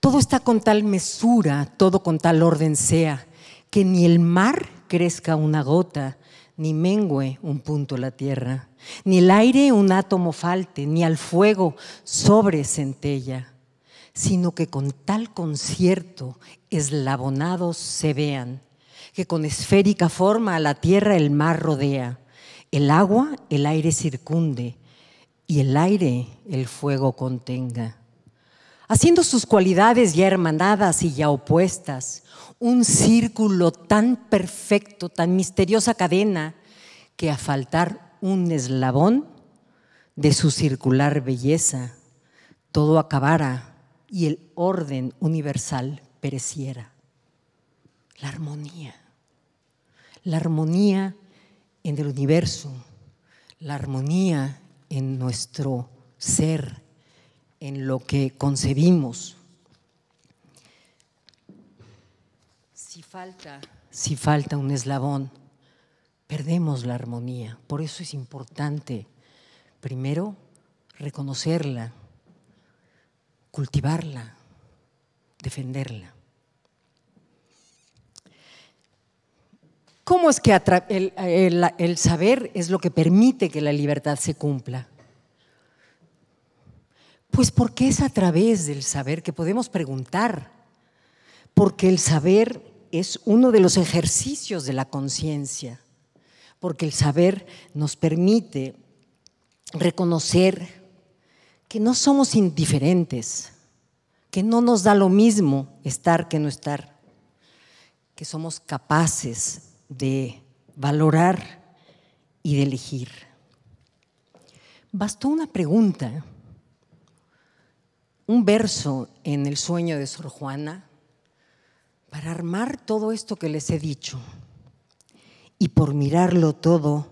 Todo está con tal mesura, todo con tal orden sea, que ni el mar crezca una gota, ni mengüe un punto la tierra, ni el aire un átomo falte, ni al fuego sobre centella sino que con tal concierto eslabonados se vean, que con esférica forma a la tierra el mar rodea, el agua el aire circunde y el aire el fuego contenga. Haciendo sus cualidades ya hermanadas y ya opuestas, un círculo tan perfecto, tan misteriosa cadena, que a faltar un eslabón de su circular belleza, todo acabara y el orden universal pereciera. La armonía. La armonía en el universo, la armonía en nuestro ser, en lo que concebimos. Si falta, si falta un eslabón, perdemos la armonía. Por eso es importante, primero, reconocerla, cultivarla, defenderla. ¿Cómo es que el, saber es lo que permite que la libertad se cumpla? Pues porque es a través del saber que podemos preguntar, porque el saber es uno de los ejercicios de la conciencia, porque el saber nos permite reconocer que no somos indiferentes, que no nos da lo mismo estar que no estar, que somos capaces de valorar y de elegir. Bastó una pregunta, un verso en el sueño de Sor Juana para armar todo esto que les he dicho. Y por mirarlo todo,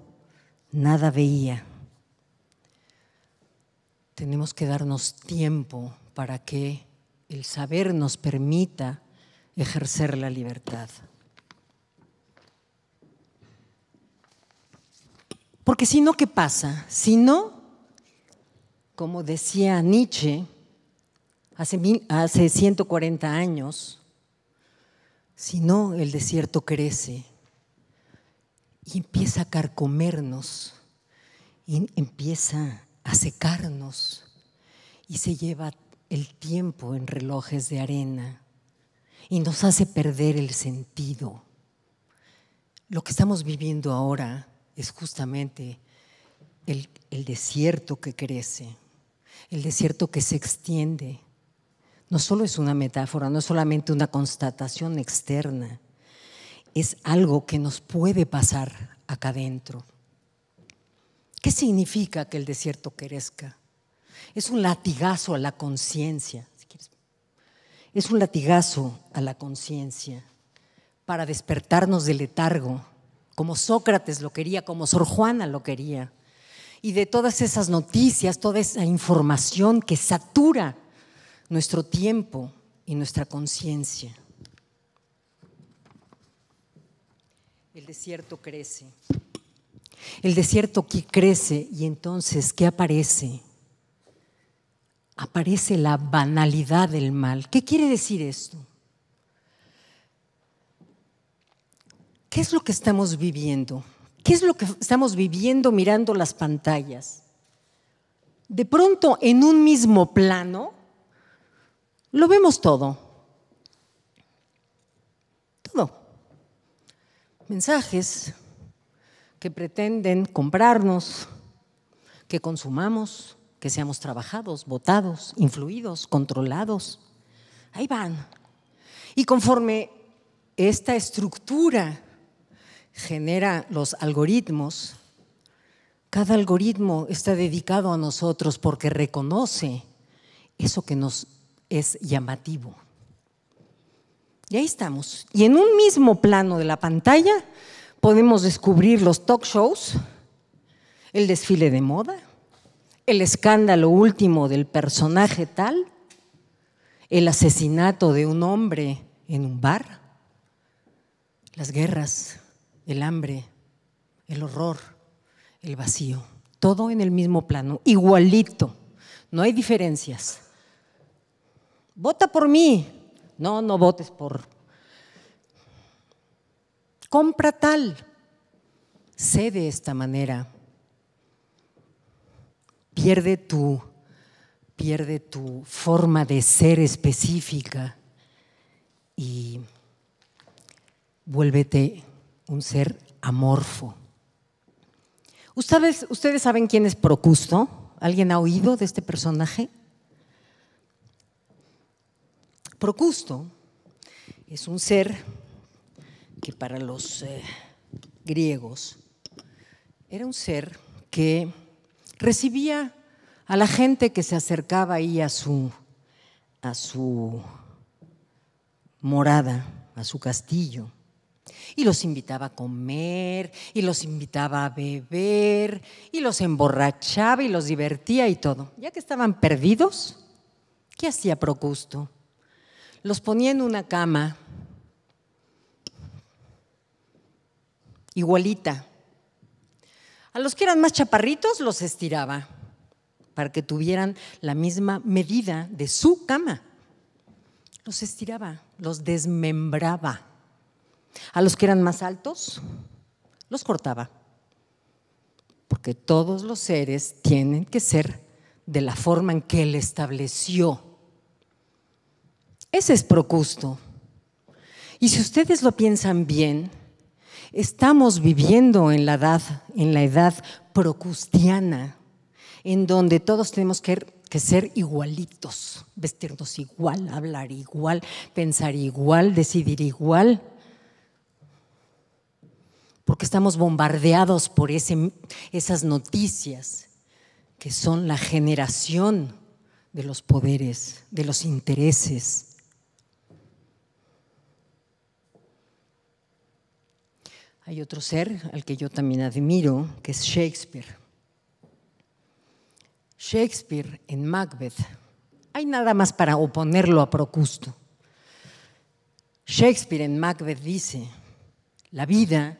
nada veía. Tenemos que darnos tiempo para que el saber nos permita ejercer la libertad. Porque si no, ¿qué pasa? Si no, como decía Nietzsche hace, hace 140 años, si no, el desierto crece y empieza a carcomernos, y empieza a secarnos y se lleva el tiempo en relojes de arena y nos hace perder el sentido. Lo que estamos viviendo ahora es justamente el, desierto que crece, el desierto que se extiende. No solo es una metáfora, no es solamente una constatación externa, es algo que nos puede pasar acá adentro. ¿Qué significa que el desierto crezca? Es un latigazo a la conciencia. es un latigazo a la conciencia para despertarnos del letargo, como Sócrates lo quería, como Sor Juana lo quería. Y de todas esas noticias, toda esa información que satura nuestro tiempo y nuestra conciencia. El desierto crece. El desierto que crece y entonces, ¿qué aparece? Aparece la banalidad del mal. ¿Qué quiere decir esto? ¿Qué es lo que estamos viviendo? ¿Qué es lo que estamos viviendo mirando las pantallas? De pronto, en un mismo plano, lo vemos todo. Todo. Mensajes, que pretenden comprarnos, que consumamos, que seamos trabajados, votados, influidos, controlados. Ahí van. Y conforme esta estructura genera los algoritmos, cada algoritmo está dedicado a nosotros porque reconoce eso que nos es llamativo. Y ahí estamos. Y en un mismo plano de la pantalla podemos descubrir los talk shows, el desfile de moda, el escándalo último del personaje tal, el asesinato de un hombre en un bar, las guerras, el hambre, el horror, el vacío, todo en el mismo plano, igualito, no hay diferencias. Vota por mí. No, no votes por compra tal, sé de esta manera. Pierde tu, pierde tu forma de ser específica y vuélvete un ser amorfo. ¿Ustedes, ¿Ustedes, saben quién es Procusto? ¿Alguien ha oído de este personaje? Procusto es un ser que para los eh, griegos era un ser que recibía a la gente que se acercaba ahí su, a su morada, a su castillo, y los invitaba a comer, y los invitaba a beber, y los emborrachaba y los divertía y todo. Ya que estaban perdidos, ¿qué hacía Procusto? Los ponía en una cama igualita. A los que eran más chaparritos los estiraba para que tuvieran la misma medida de su cama. Los estiraba, los desmembraba. A los que eran más altos los cortaba, porque todos los seres tienen que ser de la forma en que él estableció. Ese es Procusto. Y si ustedes lo piensan bien, Estamos viviendo en la edad, en la edad procustiana, en donde todos tenemos que, ser igualitos, vestirnos igual, hablar igual, pensar igual, decidir igual, porque estamos bombardeados por esas noticias que son la generación de los poderes, de los intereses, Hay otro ser al que yo también admiro, que es Shakespeare. Shakespeare en Macbeth. Hay nada más para oponerlo a Procusto. Shakespeare en Macbeth dice, la vida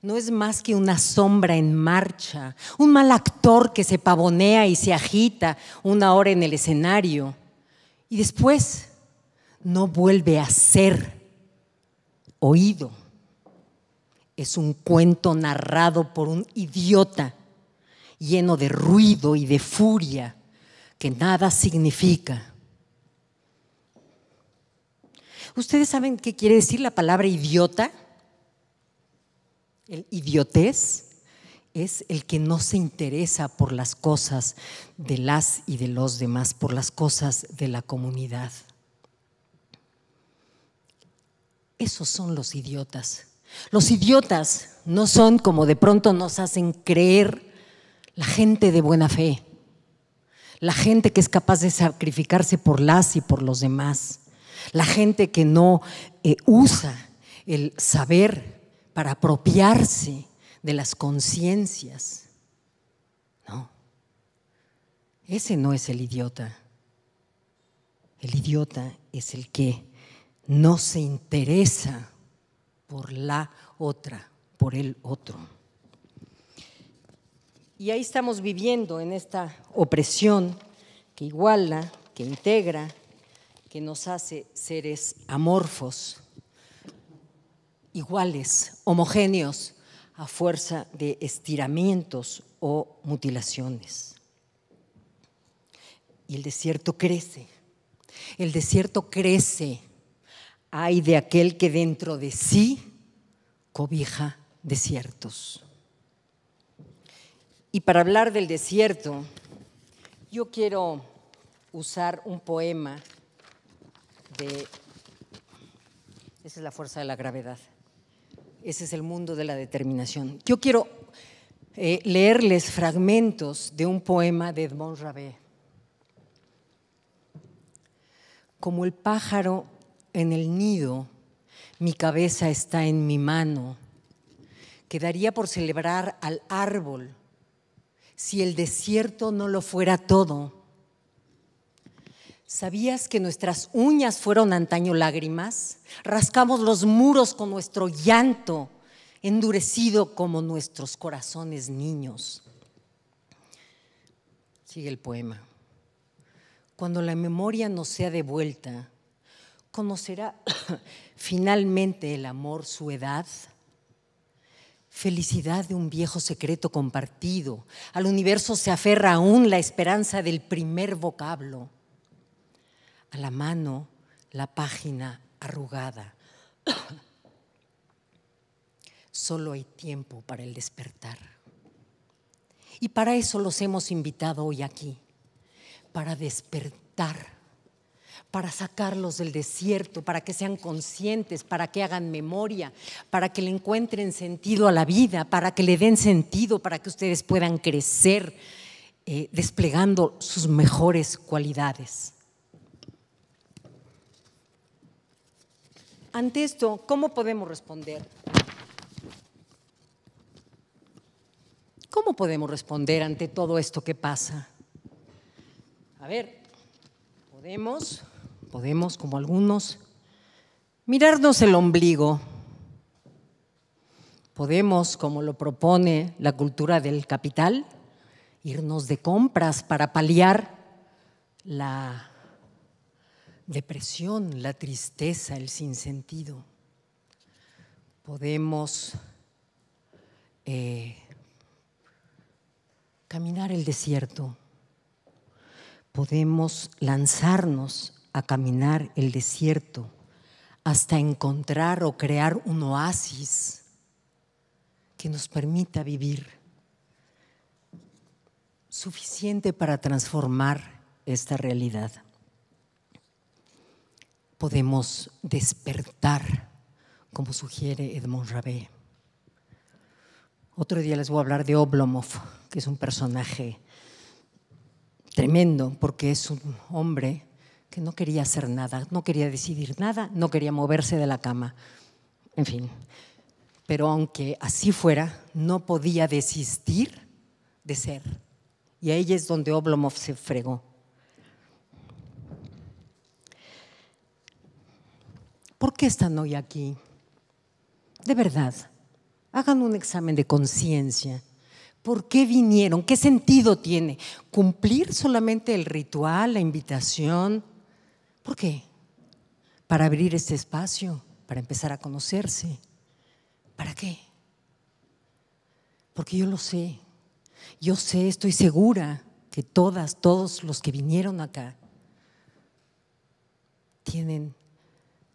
no es más que una sombra en marcha, un mal actor que se pavonea y se agita una hora en el escenario y después no vuelve a ser oído es un cuento narrado por un idiota lleno de ruido y de furia que nada significa. ¿Ustedes saben qué quiere decir la palabra idiota? El idiotez es el que no se interesa por las cosas de las y de los demás, por las cosas de la comunidad. Esos son los idiotas. Los idiotas no son como de pronto nos hacen creer la gente de buena fe, la gente que es capaz de sacrificarse por las y por los demás, la gente que no eh, usa el saber para apropiarse de las conciencias. No, ese no es el idiota. El idiota es el que no se interesa por la otra, por el otro. Y ahí estamos viviendo en esta opresión que iguala, que integra, que nos hace seres amorfos, iguales, homogéneos, a fuerza de estiramientos o mutilaciones. Y el desierto crece, el desierto crece hay de aquel que dentro de sí cobija desiertos. Y para hablar del desierto, yo quiero usar un poema de... Esa es la fuerza de la gravedad. Ese es el mundo de la determinación. Yo quiero eh, leerles fragmentos de un poema de Edmond Rabé. Como el pájaro en el nido, mi cabeza está en mi mano. Quedaría por celebrar al árbol si el desierto no lo fuera todo. ¿Sabías que nuestras uñas fueron antaño lágrimas? Rascamos los muros con nuestro llanto, endurecido como nuestros corazones niños. Sigue el poema. Cuando la memoria nos sea devuelta, ¿Conocerá finalmente el amor su edad? Felicidad de un viejo secreto compartido. Al universo se aferra aún la esperanza del primer vocablo. A la mano la página arrugada. Solo hay tiempo para el despertar. Y para eso los hemos invitado hoy aquí, para despertar para sacarlos del desierto, para que sean conscientes, para que hagan memoria, para que le encuentren sentido a la vida, para que le den sentido, para que ustedes puedan crecer eh, desplegando sus mejores cualidades. Ante esto, ¿cómo podemos responder? ¿Cómo podemos responder ante todo esto que pasa? A ver, podemos podemos, como algunos, mirarnos el ombligo. Podemos, como lo propone la cultura del capital, irnos de compras para paliar la depresión, la tristeza, el sinsentido. Podemos eh, caminar el desierto. Podemos lanzarnos a caminar el desierto hasta encontrar o crear un oasis que nos permita vivir suficiente para transformar esta realidad. Podemos despertar, como sugiere Edmond Rabé. Otro día les voy a hablar de Oblomov, que es un personaje tremendo, porque es un hombre que no quería hacer nada, no quería decidir nada, no quería moverse de la cama, en fin. Pero aunque así fuera, no podía desistir de ser. Y ahí es donde Oblomov se fregó. ¿Por qué están hoy aquí? De verdad, hagan un examen de conciencia. ¿Por qué vinieron? ¿Qué sentido tiene? ¿Cumplir solamente el ritual, la invitación? ¿Por qué? Para abrir este espacio, para empezar a conocerse. ¿Para qué? Porque yo lo sé. Yo sé, estoy segura que todas, todos los que vinieron acá tienen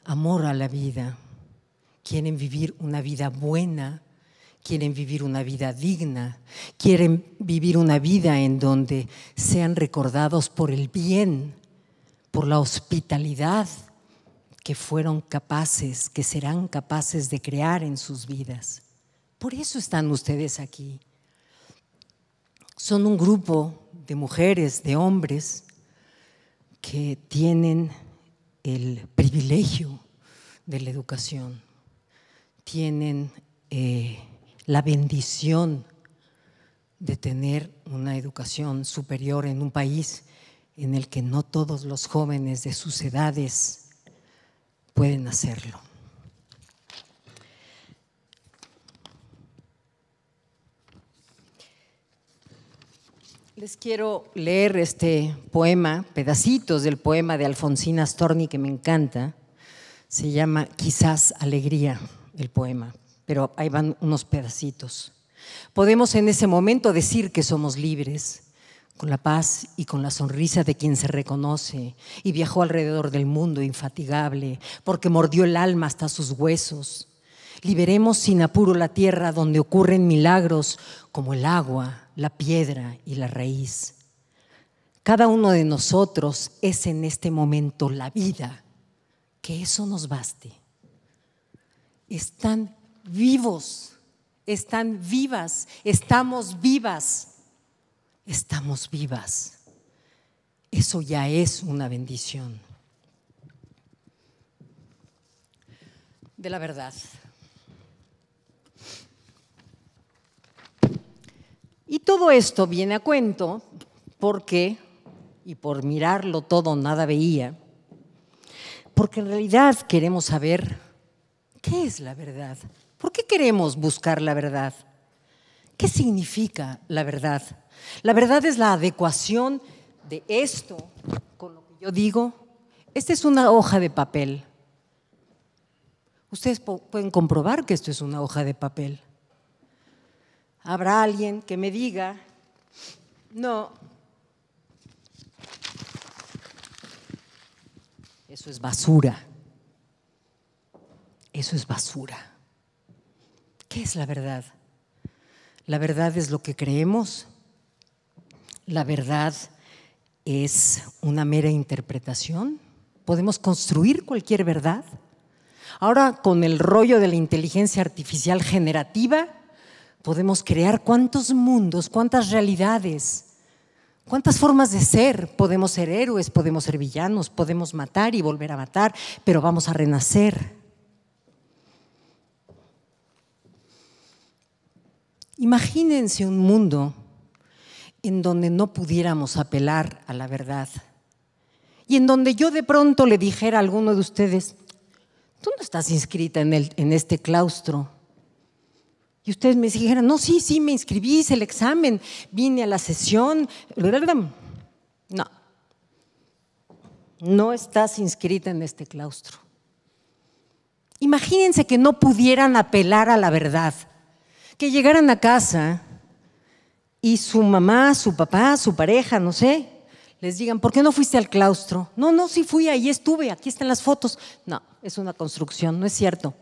amor a la vida, quieren vivir una vida buena, quieren vivir una vida digna, quieren vivir una vida en donde sean recordados por el bien por la hospitalidad que fueron capaces, que serán capaces de crear en sus vidas. Por eso están ustedes aquí. Son un grupo de mujeres, de hombres, que tienen el privilegio de la educación, tienen eh, la bendición de tener una educación superior en un país en el que no todos los jóvenes de sus edades pueden hacerlo. Les quiero leer este poema, pedacitos del poema de Alfonsina Storni que me encanta. Se llama Quizás Alegría el poema, pero ahí van unos pedacitos. Podemos en ese momento decir que somos libres, con la paz y con la sonrisa de quien se reconoce, y viajó alrededor del mundo infatigable, porque mordió el alma hasta sus huesos. Liberemos sin apuro la tierra donde ocurren milagros como el agua, la piedra y la raíz. Cada uno de nosotros es en este momento la vida, que eso nos baste. Están vivos, están vivas, estamos vivas estamos vivas. Eso ya es una bendición. De la verdad. Y todo esto viene a cuento porque, y por mirarlo todo nada veía, porque en realidad queremos saber qué es la verdad. ¿Por qué queremos buscar la verdad? ¿Qué significa la verdad? La verdad es la adecuación de esto con lo que yo digo. Esta es una hoja de papel. Ustedes pueden comprobar que esto es una hoja de papel. Habrá alguien que me diga, no, eso es basura. Eso es basura. ¿Qué es la verdad? La verdad es lo que creemos, la verdad es una mera interpretación. Podemos construir cualquier verdad. Ahora, con el rollo de la inteligencia artificial generativa, podemos crear cuántos mundos, cuántas realidades, cuántas formas de ser. Podemos ser héroes, podemos ser villanos, podemos matar y volver a matar, pero vamos a renacer. Imagínense un mundo en donde no pudiéramos apelar a la verdad. Y en donde yo de pronto le dijera a alguno de ustedes, tú no estás inscrita en, este claustro. Y ustedes me dijeran, no, sí, sí, me inscribí, hice el examen, vine a la sesión. No, no estás inscrita en este claustro. Imagínense que no pudieran apelar a la verdad, que llegaran a casa y su mamá, su papá, su pareja, no sé, les digan, ¿por qué no fuiste al claustro? No, no, sí fui, ahí estuve, aquí están las fotos. No, es una construcción, no es cierto.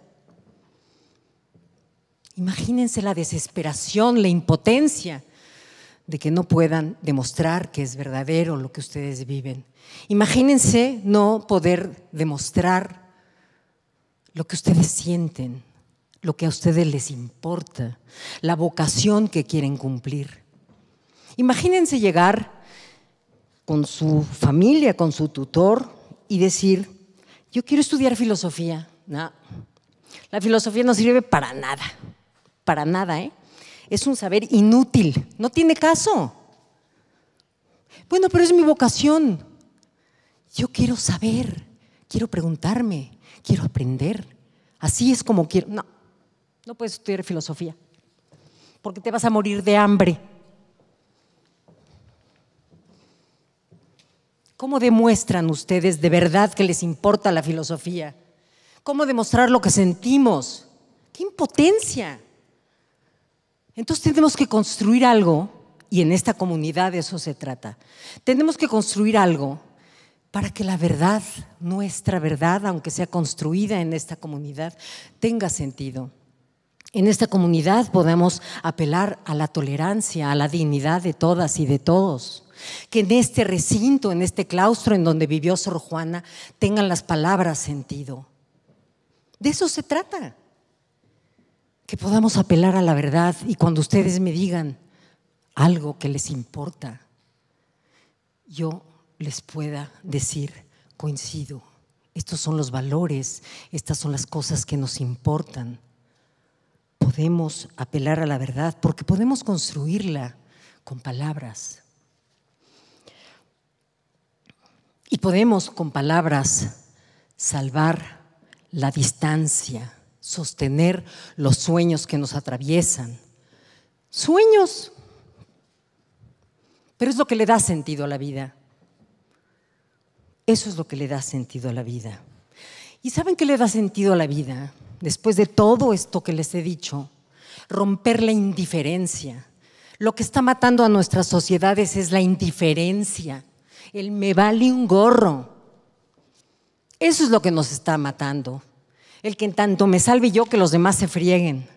Imagínense la desesperación, la impotencia de que no puedan demostrar que es verdadero lo que ustedes viven. Imagínense no poder demostrar lo que ustedes sienten, lo que a ustedes les importa, la vocación que quieren cumplir. Imagínense llegar con su familia, con su tutor y decir, yo quiero estudiar filosofía. No, la filosofía no sirve para nada, para nada, ¿eh? Es un saber inútil, no tiene caso. Bueno, pero es mi vocación. Yo quiero saber, quiero preguntarme, quiero aprender. Así es como quiero. No, no puedes estudiar filosofía, porque te vas a morir de hambre. ¿Cómo demuestran ustedes de verdad que les importa la filosofía? ¿Cómo demostrar lo que sentimos? ¡Qué impotencia! Entonces tenemos que construir algo, y en esta comunidad de eso se trata, tenemos que construir algo para que la verdad, nuestra verdad, aunque sea construida en esta comunidad, tenga sentido. En esta comunidad podemos apelar a la tolerancia, a la dignidad de todas y de todos que en este recinto, en este claustro en donde vivió Sor Juana, tengan las palabras sentido. De eso se trata, que podamos apelar a la verdad y cuando ustedes me digan algo que les importa, yo les pueda decir, coincido, estos son los valores, estas son las cosas que nos importan. Podemos apelar a la verdad porque podemos construirla con palabras. Y podemos con palabras salvar la distancia, sostener los sueños que nos atraviesan. Sueños. Pero es lo que le da sentido a la vida. Eso es lo que le da sentido a la vida. ¿Y saben qué le da sentido a la vida? Después de todo esto que les he dicho, romper la indiferencia. Lo que está matando a nuestras sociedades es la indiferencia el me vale un gorro. Eso es lo que nos está matando. El que en tanto me salve yo que los demás se frieguen.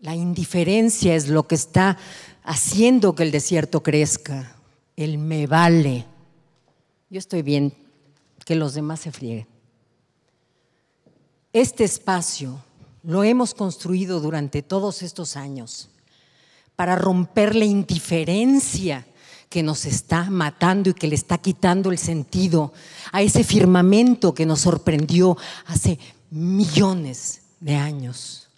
La indiferencia es lo que está haciendo que el desierto crezca. El me vale. Yo estoy bien, que los demás se frieguen. Este espacio lo hemos construido durante todos estos años para romper la indiferencia que nos está matando y que le está quitando el sentido a ese firmamento que nos sorprendió hace millones de años,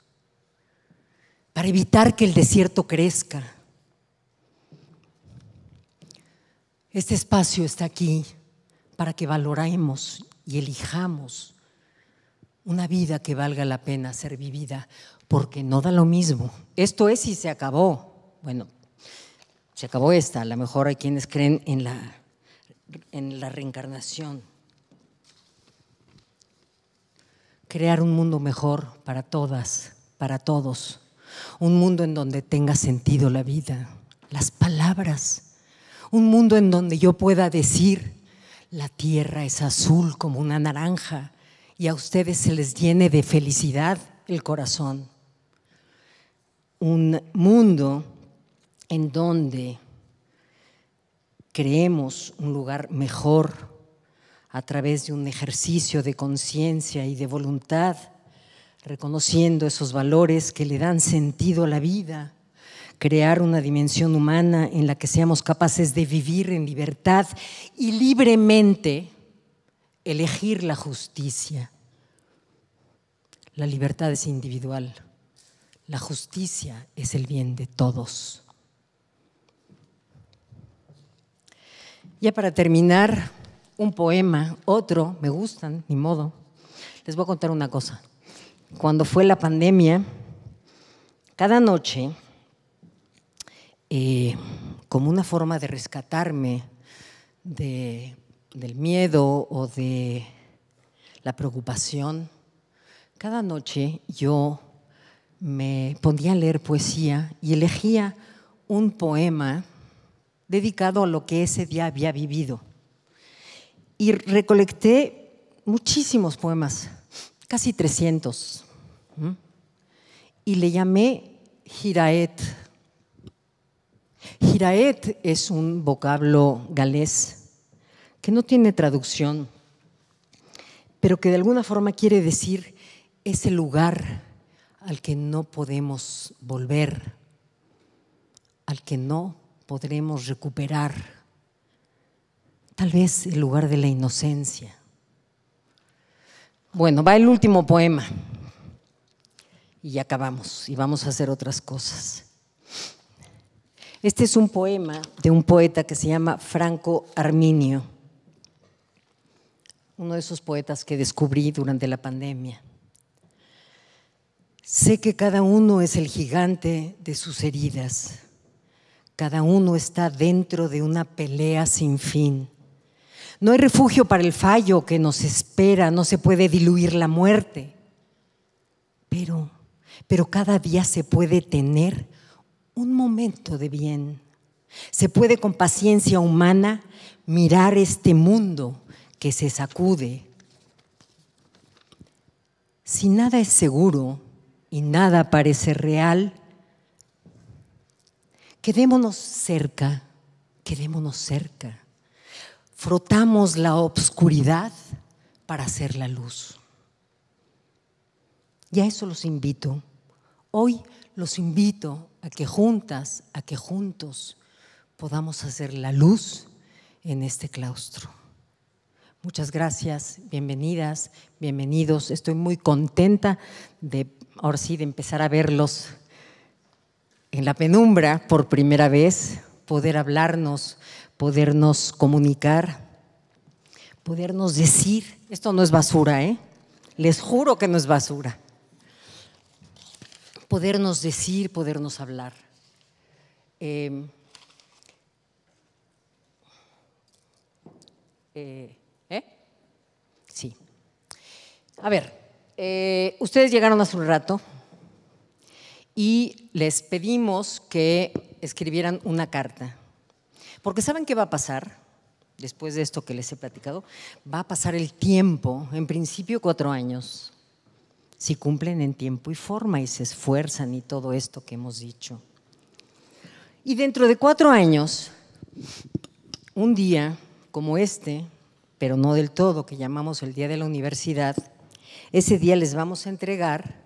para evitar que el desierto crezca. Este espacio está aquí para que valoremos y elijamos una vida que valga la pena ser vivida, porque no da lo mismo. Esto es y se acabó. Bueno, acabó esta. A lo mejor hay quienes creen en la, en la reencarnación. Crear un mundo mejor para todas, para todos. Un mundo en donde tenga sentido la vida, las palabras. Un mundo en donde yo pueda decir, la tierra es azul como una naranja y a ustedes se les llene de felicidad el corazón. Un mundo en donde creemos un lugar mejor a través de un ejercicio de conciencia y de voluntad, reconociendo esos valores que le dan sentido a la vida, crear una dimensión humana en la que seamos capaces de vivir en libertad y libremente elegir la justicia. La libertad es individual, la justicia es el bien de todos. Ya para terminar, un poema, otro, me gustan, ni modo. Les voy a contar una cosa. Cuando fue la pandemia, cada noche, eh, como una forma de rescatarme del miedo o de la preocupación, cada noche yo me ponía a leer poesía y elegía un poema dedicado a lo que ese día había vivido. Y recolecté muchísimos poemas, casi 300. Y le llamé Giraet. Giraet es un vocablo galés que no tiene traducción, pero que de alguna forma quiere decir ese lugar al que no podemos volver, al que no podremos recuperar tal vez el lugar de la inocencia. Bueno, va el último poema y acabamos y vamos a hacer otras cosas. Este es un poema de un poeta que se llama Franco Arminio, uno de esos poetas que descubrí durante la pandemia. Sé que cada uno es el gigante de sus heridas cada uno está dentro de una pelea sin fin. No hay refugio para el fallo que nos espera, no se puede diluir la muerte. Pero, pero cada día se puede tener un momento de bien. Se puede con paciencia humana mirar este mundo que se sacude. Si nada es seguro y nada parece real, Quedémonos cerca, quedémonos cerca. Frotamos la obscuridad para hacer la luz. Y a eso los invito. Hoy los invito a que juntas, a que juntos podamos hacer la luz en este claustro. Muchas gracias, bienvenidas, bienvenidos. Estoy muy contenta de ahora sí de empezar a verlos en la penumbra por primera vez, poder hablarnos, podernos comunicar, podernos decir, esto no es basura, ¿eh? Les juro que no es basura. Podernos decir, podernos hablar. Em, eh, eh, Sí. A ver, eh, ustedes llegaron hace un rato, y les pedimos que escribieran una carta. Porque ¿saben qué va a pasar? Después de esto que les he platicado, va a pasar el tiempo, en principio cuatro años, si cumplen en tiempo y forma y se esfuerzan y todo esto que hemos dicho. Y dentro de cuatro años, un día como este, pero no del todo, que llamamos el Día de la Universidad, ese día les vamos a entregar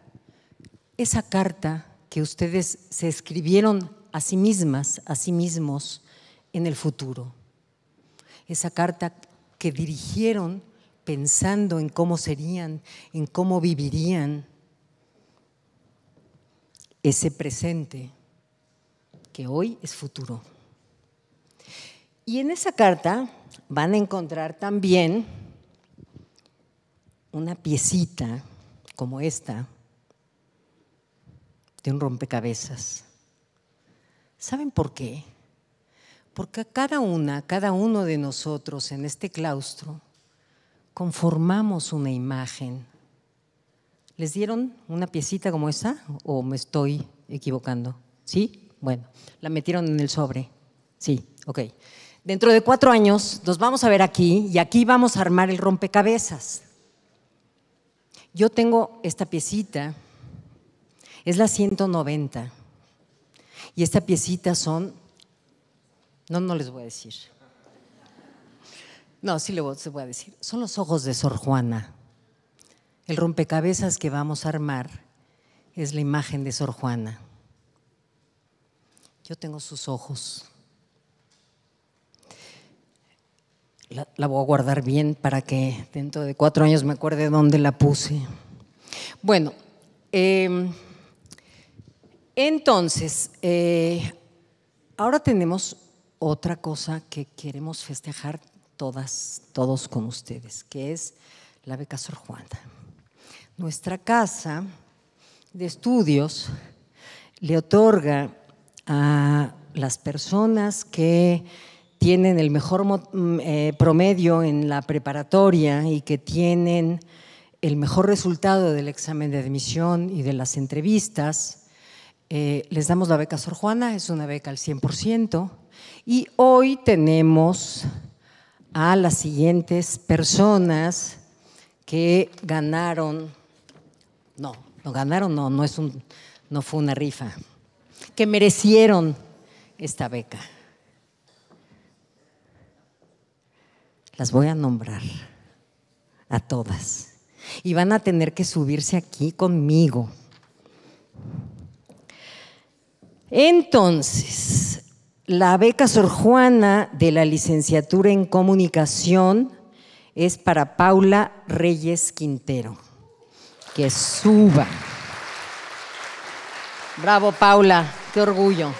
esa carta que ustedes se escribieron a sí mismas, a sí mismos en el futuro. Esa carta que dirigieron pensando en cómo serían, en cómo vivirían ese presente que hoy es futuro. Y en esa carta van a encontrar también una piecita como esta, un rompecabezas. ¿Saben por qué? Porque cada una, cada uno de nosotros en este claustro conformamos una imagen. ¿Les dieron una piecita como esa o me estoy equivocando? ¿Sí? Bueno, la metieron en el sobre. Sí, ok. Dentro de cuatro años nos vamos a ver aquí y aquí vamos a armar el rompecabezas. Yo tengo esta piecita es la 190. Y esta piecita son, no, no les voy a decir. No, sí les voy a decir. Son los ojos de Sor Juana. El rompecabezas que vamos a armar es la imagen de Sor Juana. Yo tengo sus ojos. La, voy a guardar bien para que dentro de cuatro años me acuerde dónde la puse. Bueno, em, entonces, eh, ahora tenemos otra cosa que queremos festejar todas, todos con ustedes, que es la beca Sor Juana. Nuestra casa de estudios le otorga a las personas que tienen el mejor mm, eh, promedio en la preparatoria y que tienen el mejor resultado del examen de admisión y de las entrevistas, eh, les damos la beca Sor Juana, es una beca al 100%, y hoy tenemos a las siguientes personas que ganaron, no, no ganaron, no, no, es un, no fue una rifa, que merecieron esta beca. Las voy a nombrar a todas. Y van a tener que subirse aquí conmigo. Entonces, la beca Sor Juana de la licenciatura en comunicación es para Paula Reyes Quintero. Que suba. Bravo, Paula, qué orgullo.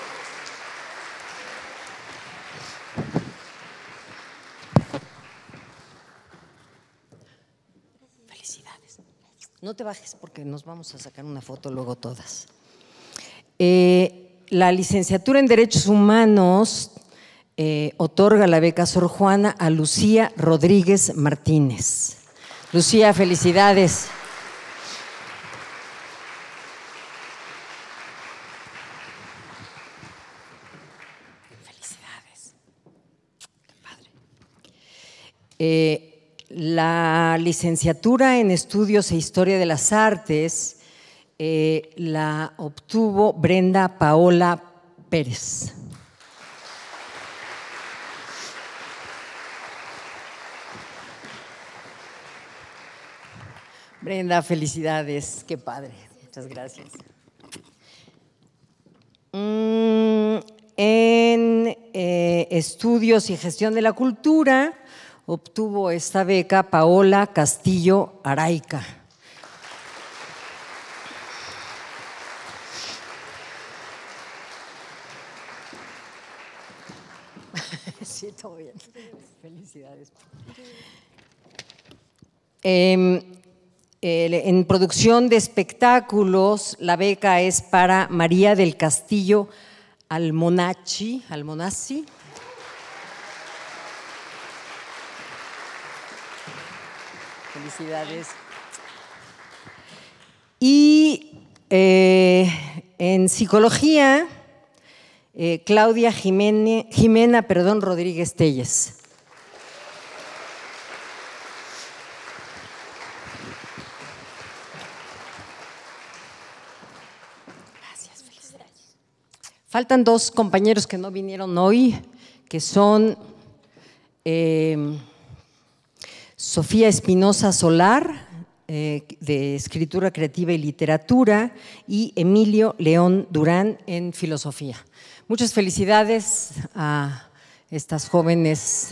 Felicidades. No te bajes porque nos vamos a sacar una foto luego todas. Eh, la licenciatura en Derechos Humanos eh, otorga la beca Sor Juana a Lucía Rodríguez Martínez. Lucía, felicidades. Felicidades. padre. Eh, la licenciatura en Estudios e Historia de las Artes eh, la obtuvo Brenda Paola Pérez. Brenda, felicidades, qué padre, muchas gracias. Mm, en eh, estudios y gestión de la cultura obtuvo esta beca Paola Castillo Araica. Felicidades. Em, en producción de espectáculos, la beca es para María del Castillo Almonachi. Almonazzi. Felicidades. Y eh, en psicología eh, Claudia Jimena perdón, Rodríguez Telles. Gracias, felicidades. Faltan dos compañeros que no vinieron hoy, que son eh, Sofía Espinosa Solar eh, de Escritura Creativa y Literatura y Emilio León Durán en Filosofía. Muchas felicidades a estas jóvenes.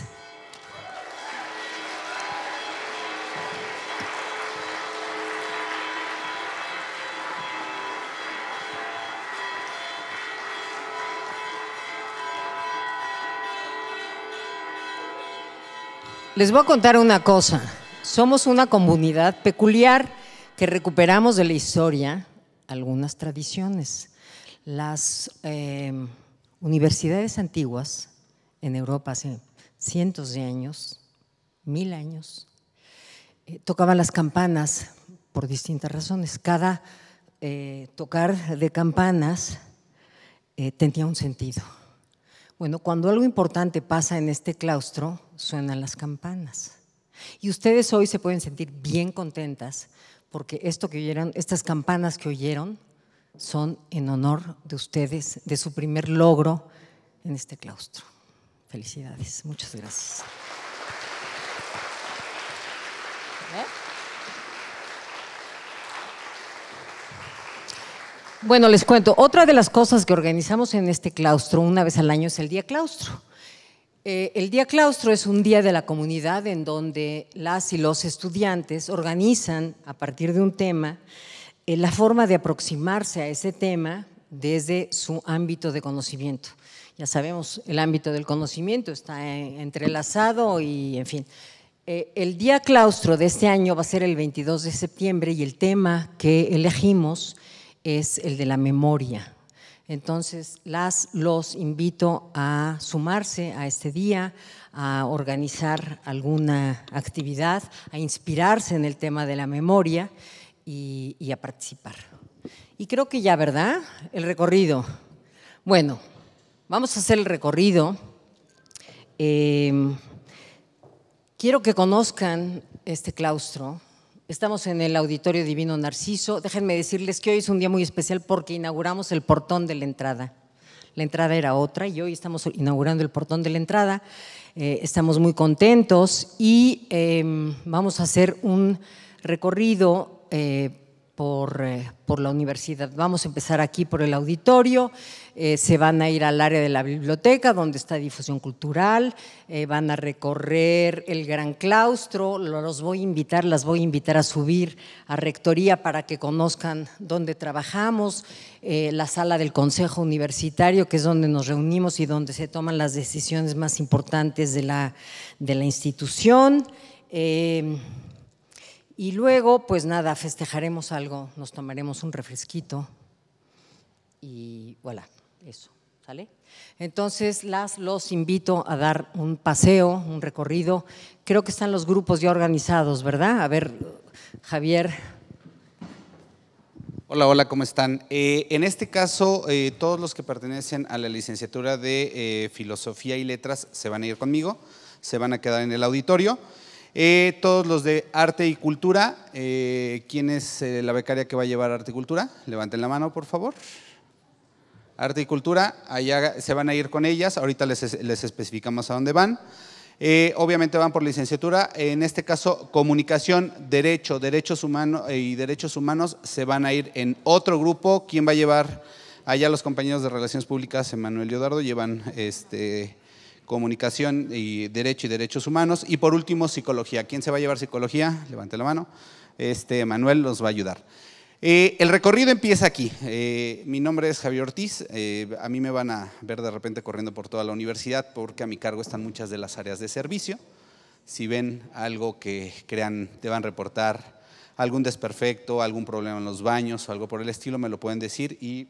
Les voy a contar una cosa. Somos una comunidad peculiar que recuperamos de la historia algunas tradiciones. Las eh, universidades antiguas en Europa hace cientos de años, mil años, eh, tocaban las campanas por distintas razones. Cada eh, tocar de campanas tenía un sentido. Bueno, cuando algo importante pasa en este claustro, suenan las campanas. Y ustedes hoy se pueden sentir bien contentas porque esto que oyeron, estas campanas que oyeron, son en honor de ustedes, de su primer logro en este claustro. Felicidades, muchas gracias. Bueno, les cuento, otra de las cosas que organizamos en este claustro una vez al año es el Día Claustro. Eh, el Día Claustro es un día de la comunidad en donde las y los estudiantes organizan a partir de un tema eh, la forma de aproximarse a ese tema desde su ámbito de conocimiento. Ya sabemos, el ámbito del conocimiento está eh, entrelazado y, en fin. el Día Claustro de este año va a ser el 22 de septiembre y el tema que elegimos es el de la memoria entonces, las, los invito a sumarse a este día, a organizar alguna actividad, a inspirarse en el tema de la memoria y, a participar. Y creo que ya, ¿verdad? El recorrido. Bueno, vamos a hacer el recorrido. Eh, quiero que conozcan este claustro Estamos en el Auditorio Divino Narciso. Déjenme decirles que hoy es un día muy especial porque inauguramos el portón de la entrada. La entrada era otra y hoy estamos inaugurando el portón de la entrada. Eh, estamos muy contentos y em, vamos a hacer un recorrido eh, por, eh, por, la universidad. Vamos a empezar aquí por el auditorio, eh, se van a ir al área de la biblioteca donde está difusión cultural, eh, van a recorrer el gran claustro, los voy a invitar, las voy a invitar a subir a Rectoría para que conozcan dónde trabajamos, la sala del Consejo Universitario, que es donde nos reunimos y donde se toman las decisiones más importantes de la, de la institución. Y luego, pues nada, festejaremos algo, nos tomaremos un refresquito y voilà, eso, ¿sale? Entonces, las, los invito a dar un paseo, un recorrido. Creo que están los grupos ya organizados, ¿verdad? A ver, Javier. Hola, hola, ¿cómo están? Eh, en este caso, eh, todos los que pertenecen a la licenciatura de eh, Filosofía y Letras se van a ir conmigo, se van a quedar en el auditorio. Eh, todos los de arte y cultura, eh, ¿quién es eh, la becaria que va a llevar arte y cultura? Levanten la mano, por favor. Arte y cultura, allá se van a ir con ellas, ahorita les, les especificamos a dónde van. obviamente van por licenciatura, en este caso comunicación, derecho, derechos humanos y derechos humanos se van a ir en otro grupo. ¿Quién va a llevar? Allá los compañeros de Relaciones Públicas, Emanuel Leodardo, llevan este, comunicación y derecho y derechos humanos. Y por último, psicología. ¿Quién se va a llevar psicología? Levante la mano. Este, Manuel nos va a ayudar. Eh, el recorrido empieza aquí. Eh, mi nombre es Javier Ortiz. Eh, a mí me van a ver de repente corriendo por toda la universidad porque a mi cargo están muchas de las áreas de servicio. Si ven algo que crean te van a reportar, algún desperfecto, algún problema en los baños o algo por el estilo, me lo pueden decir y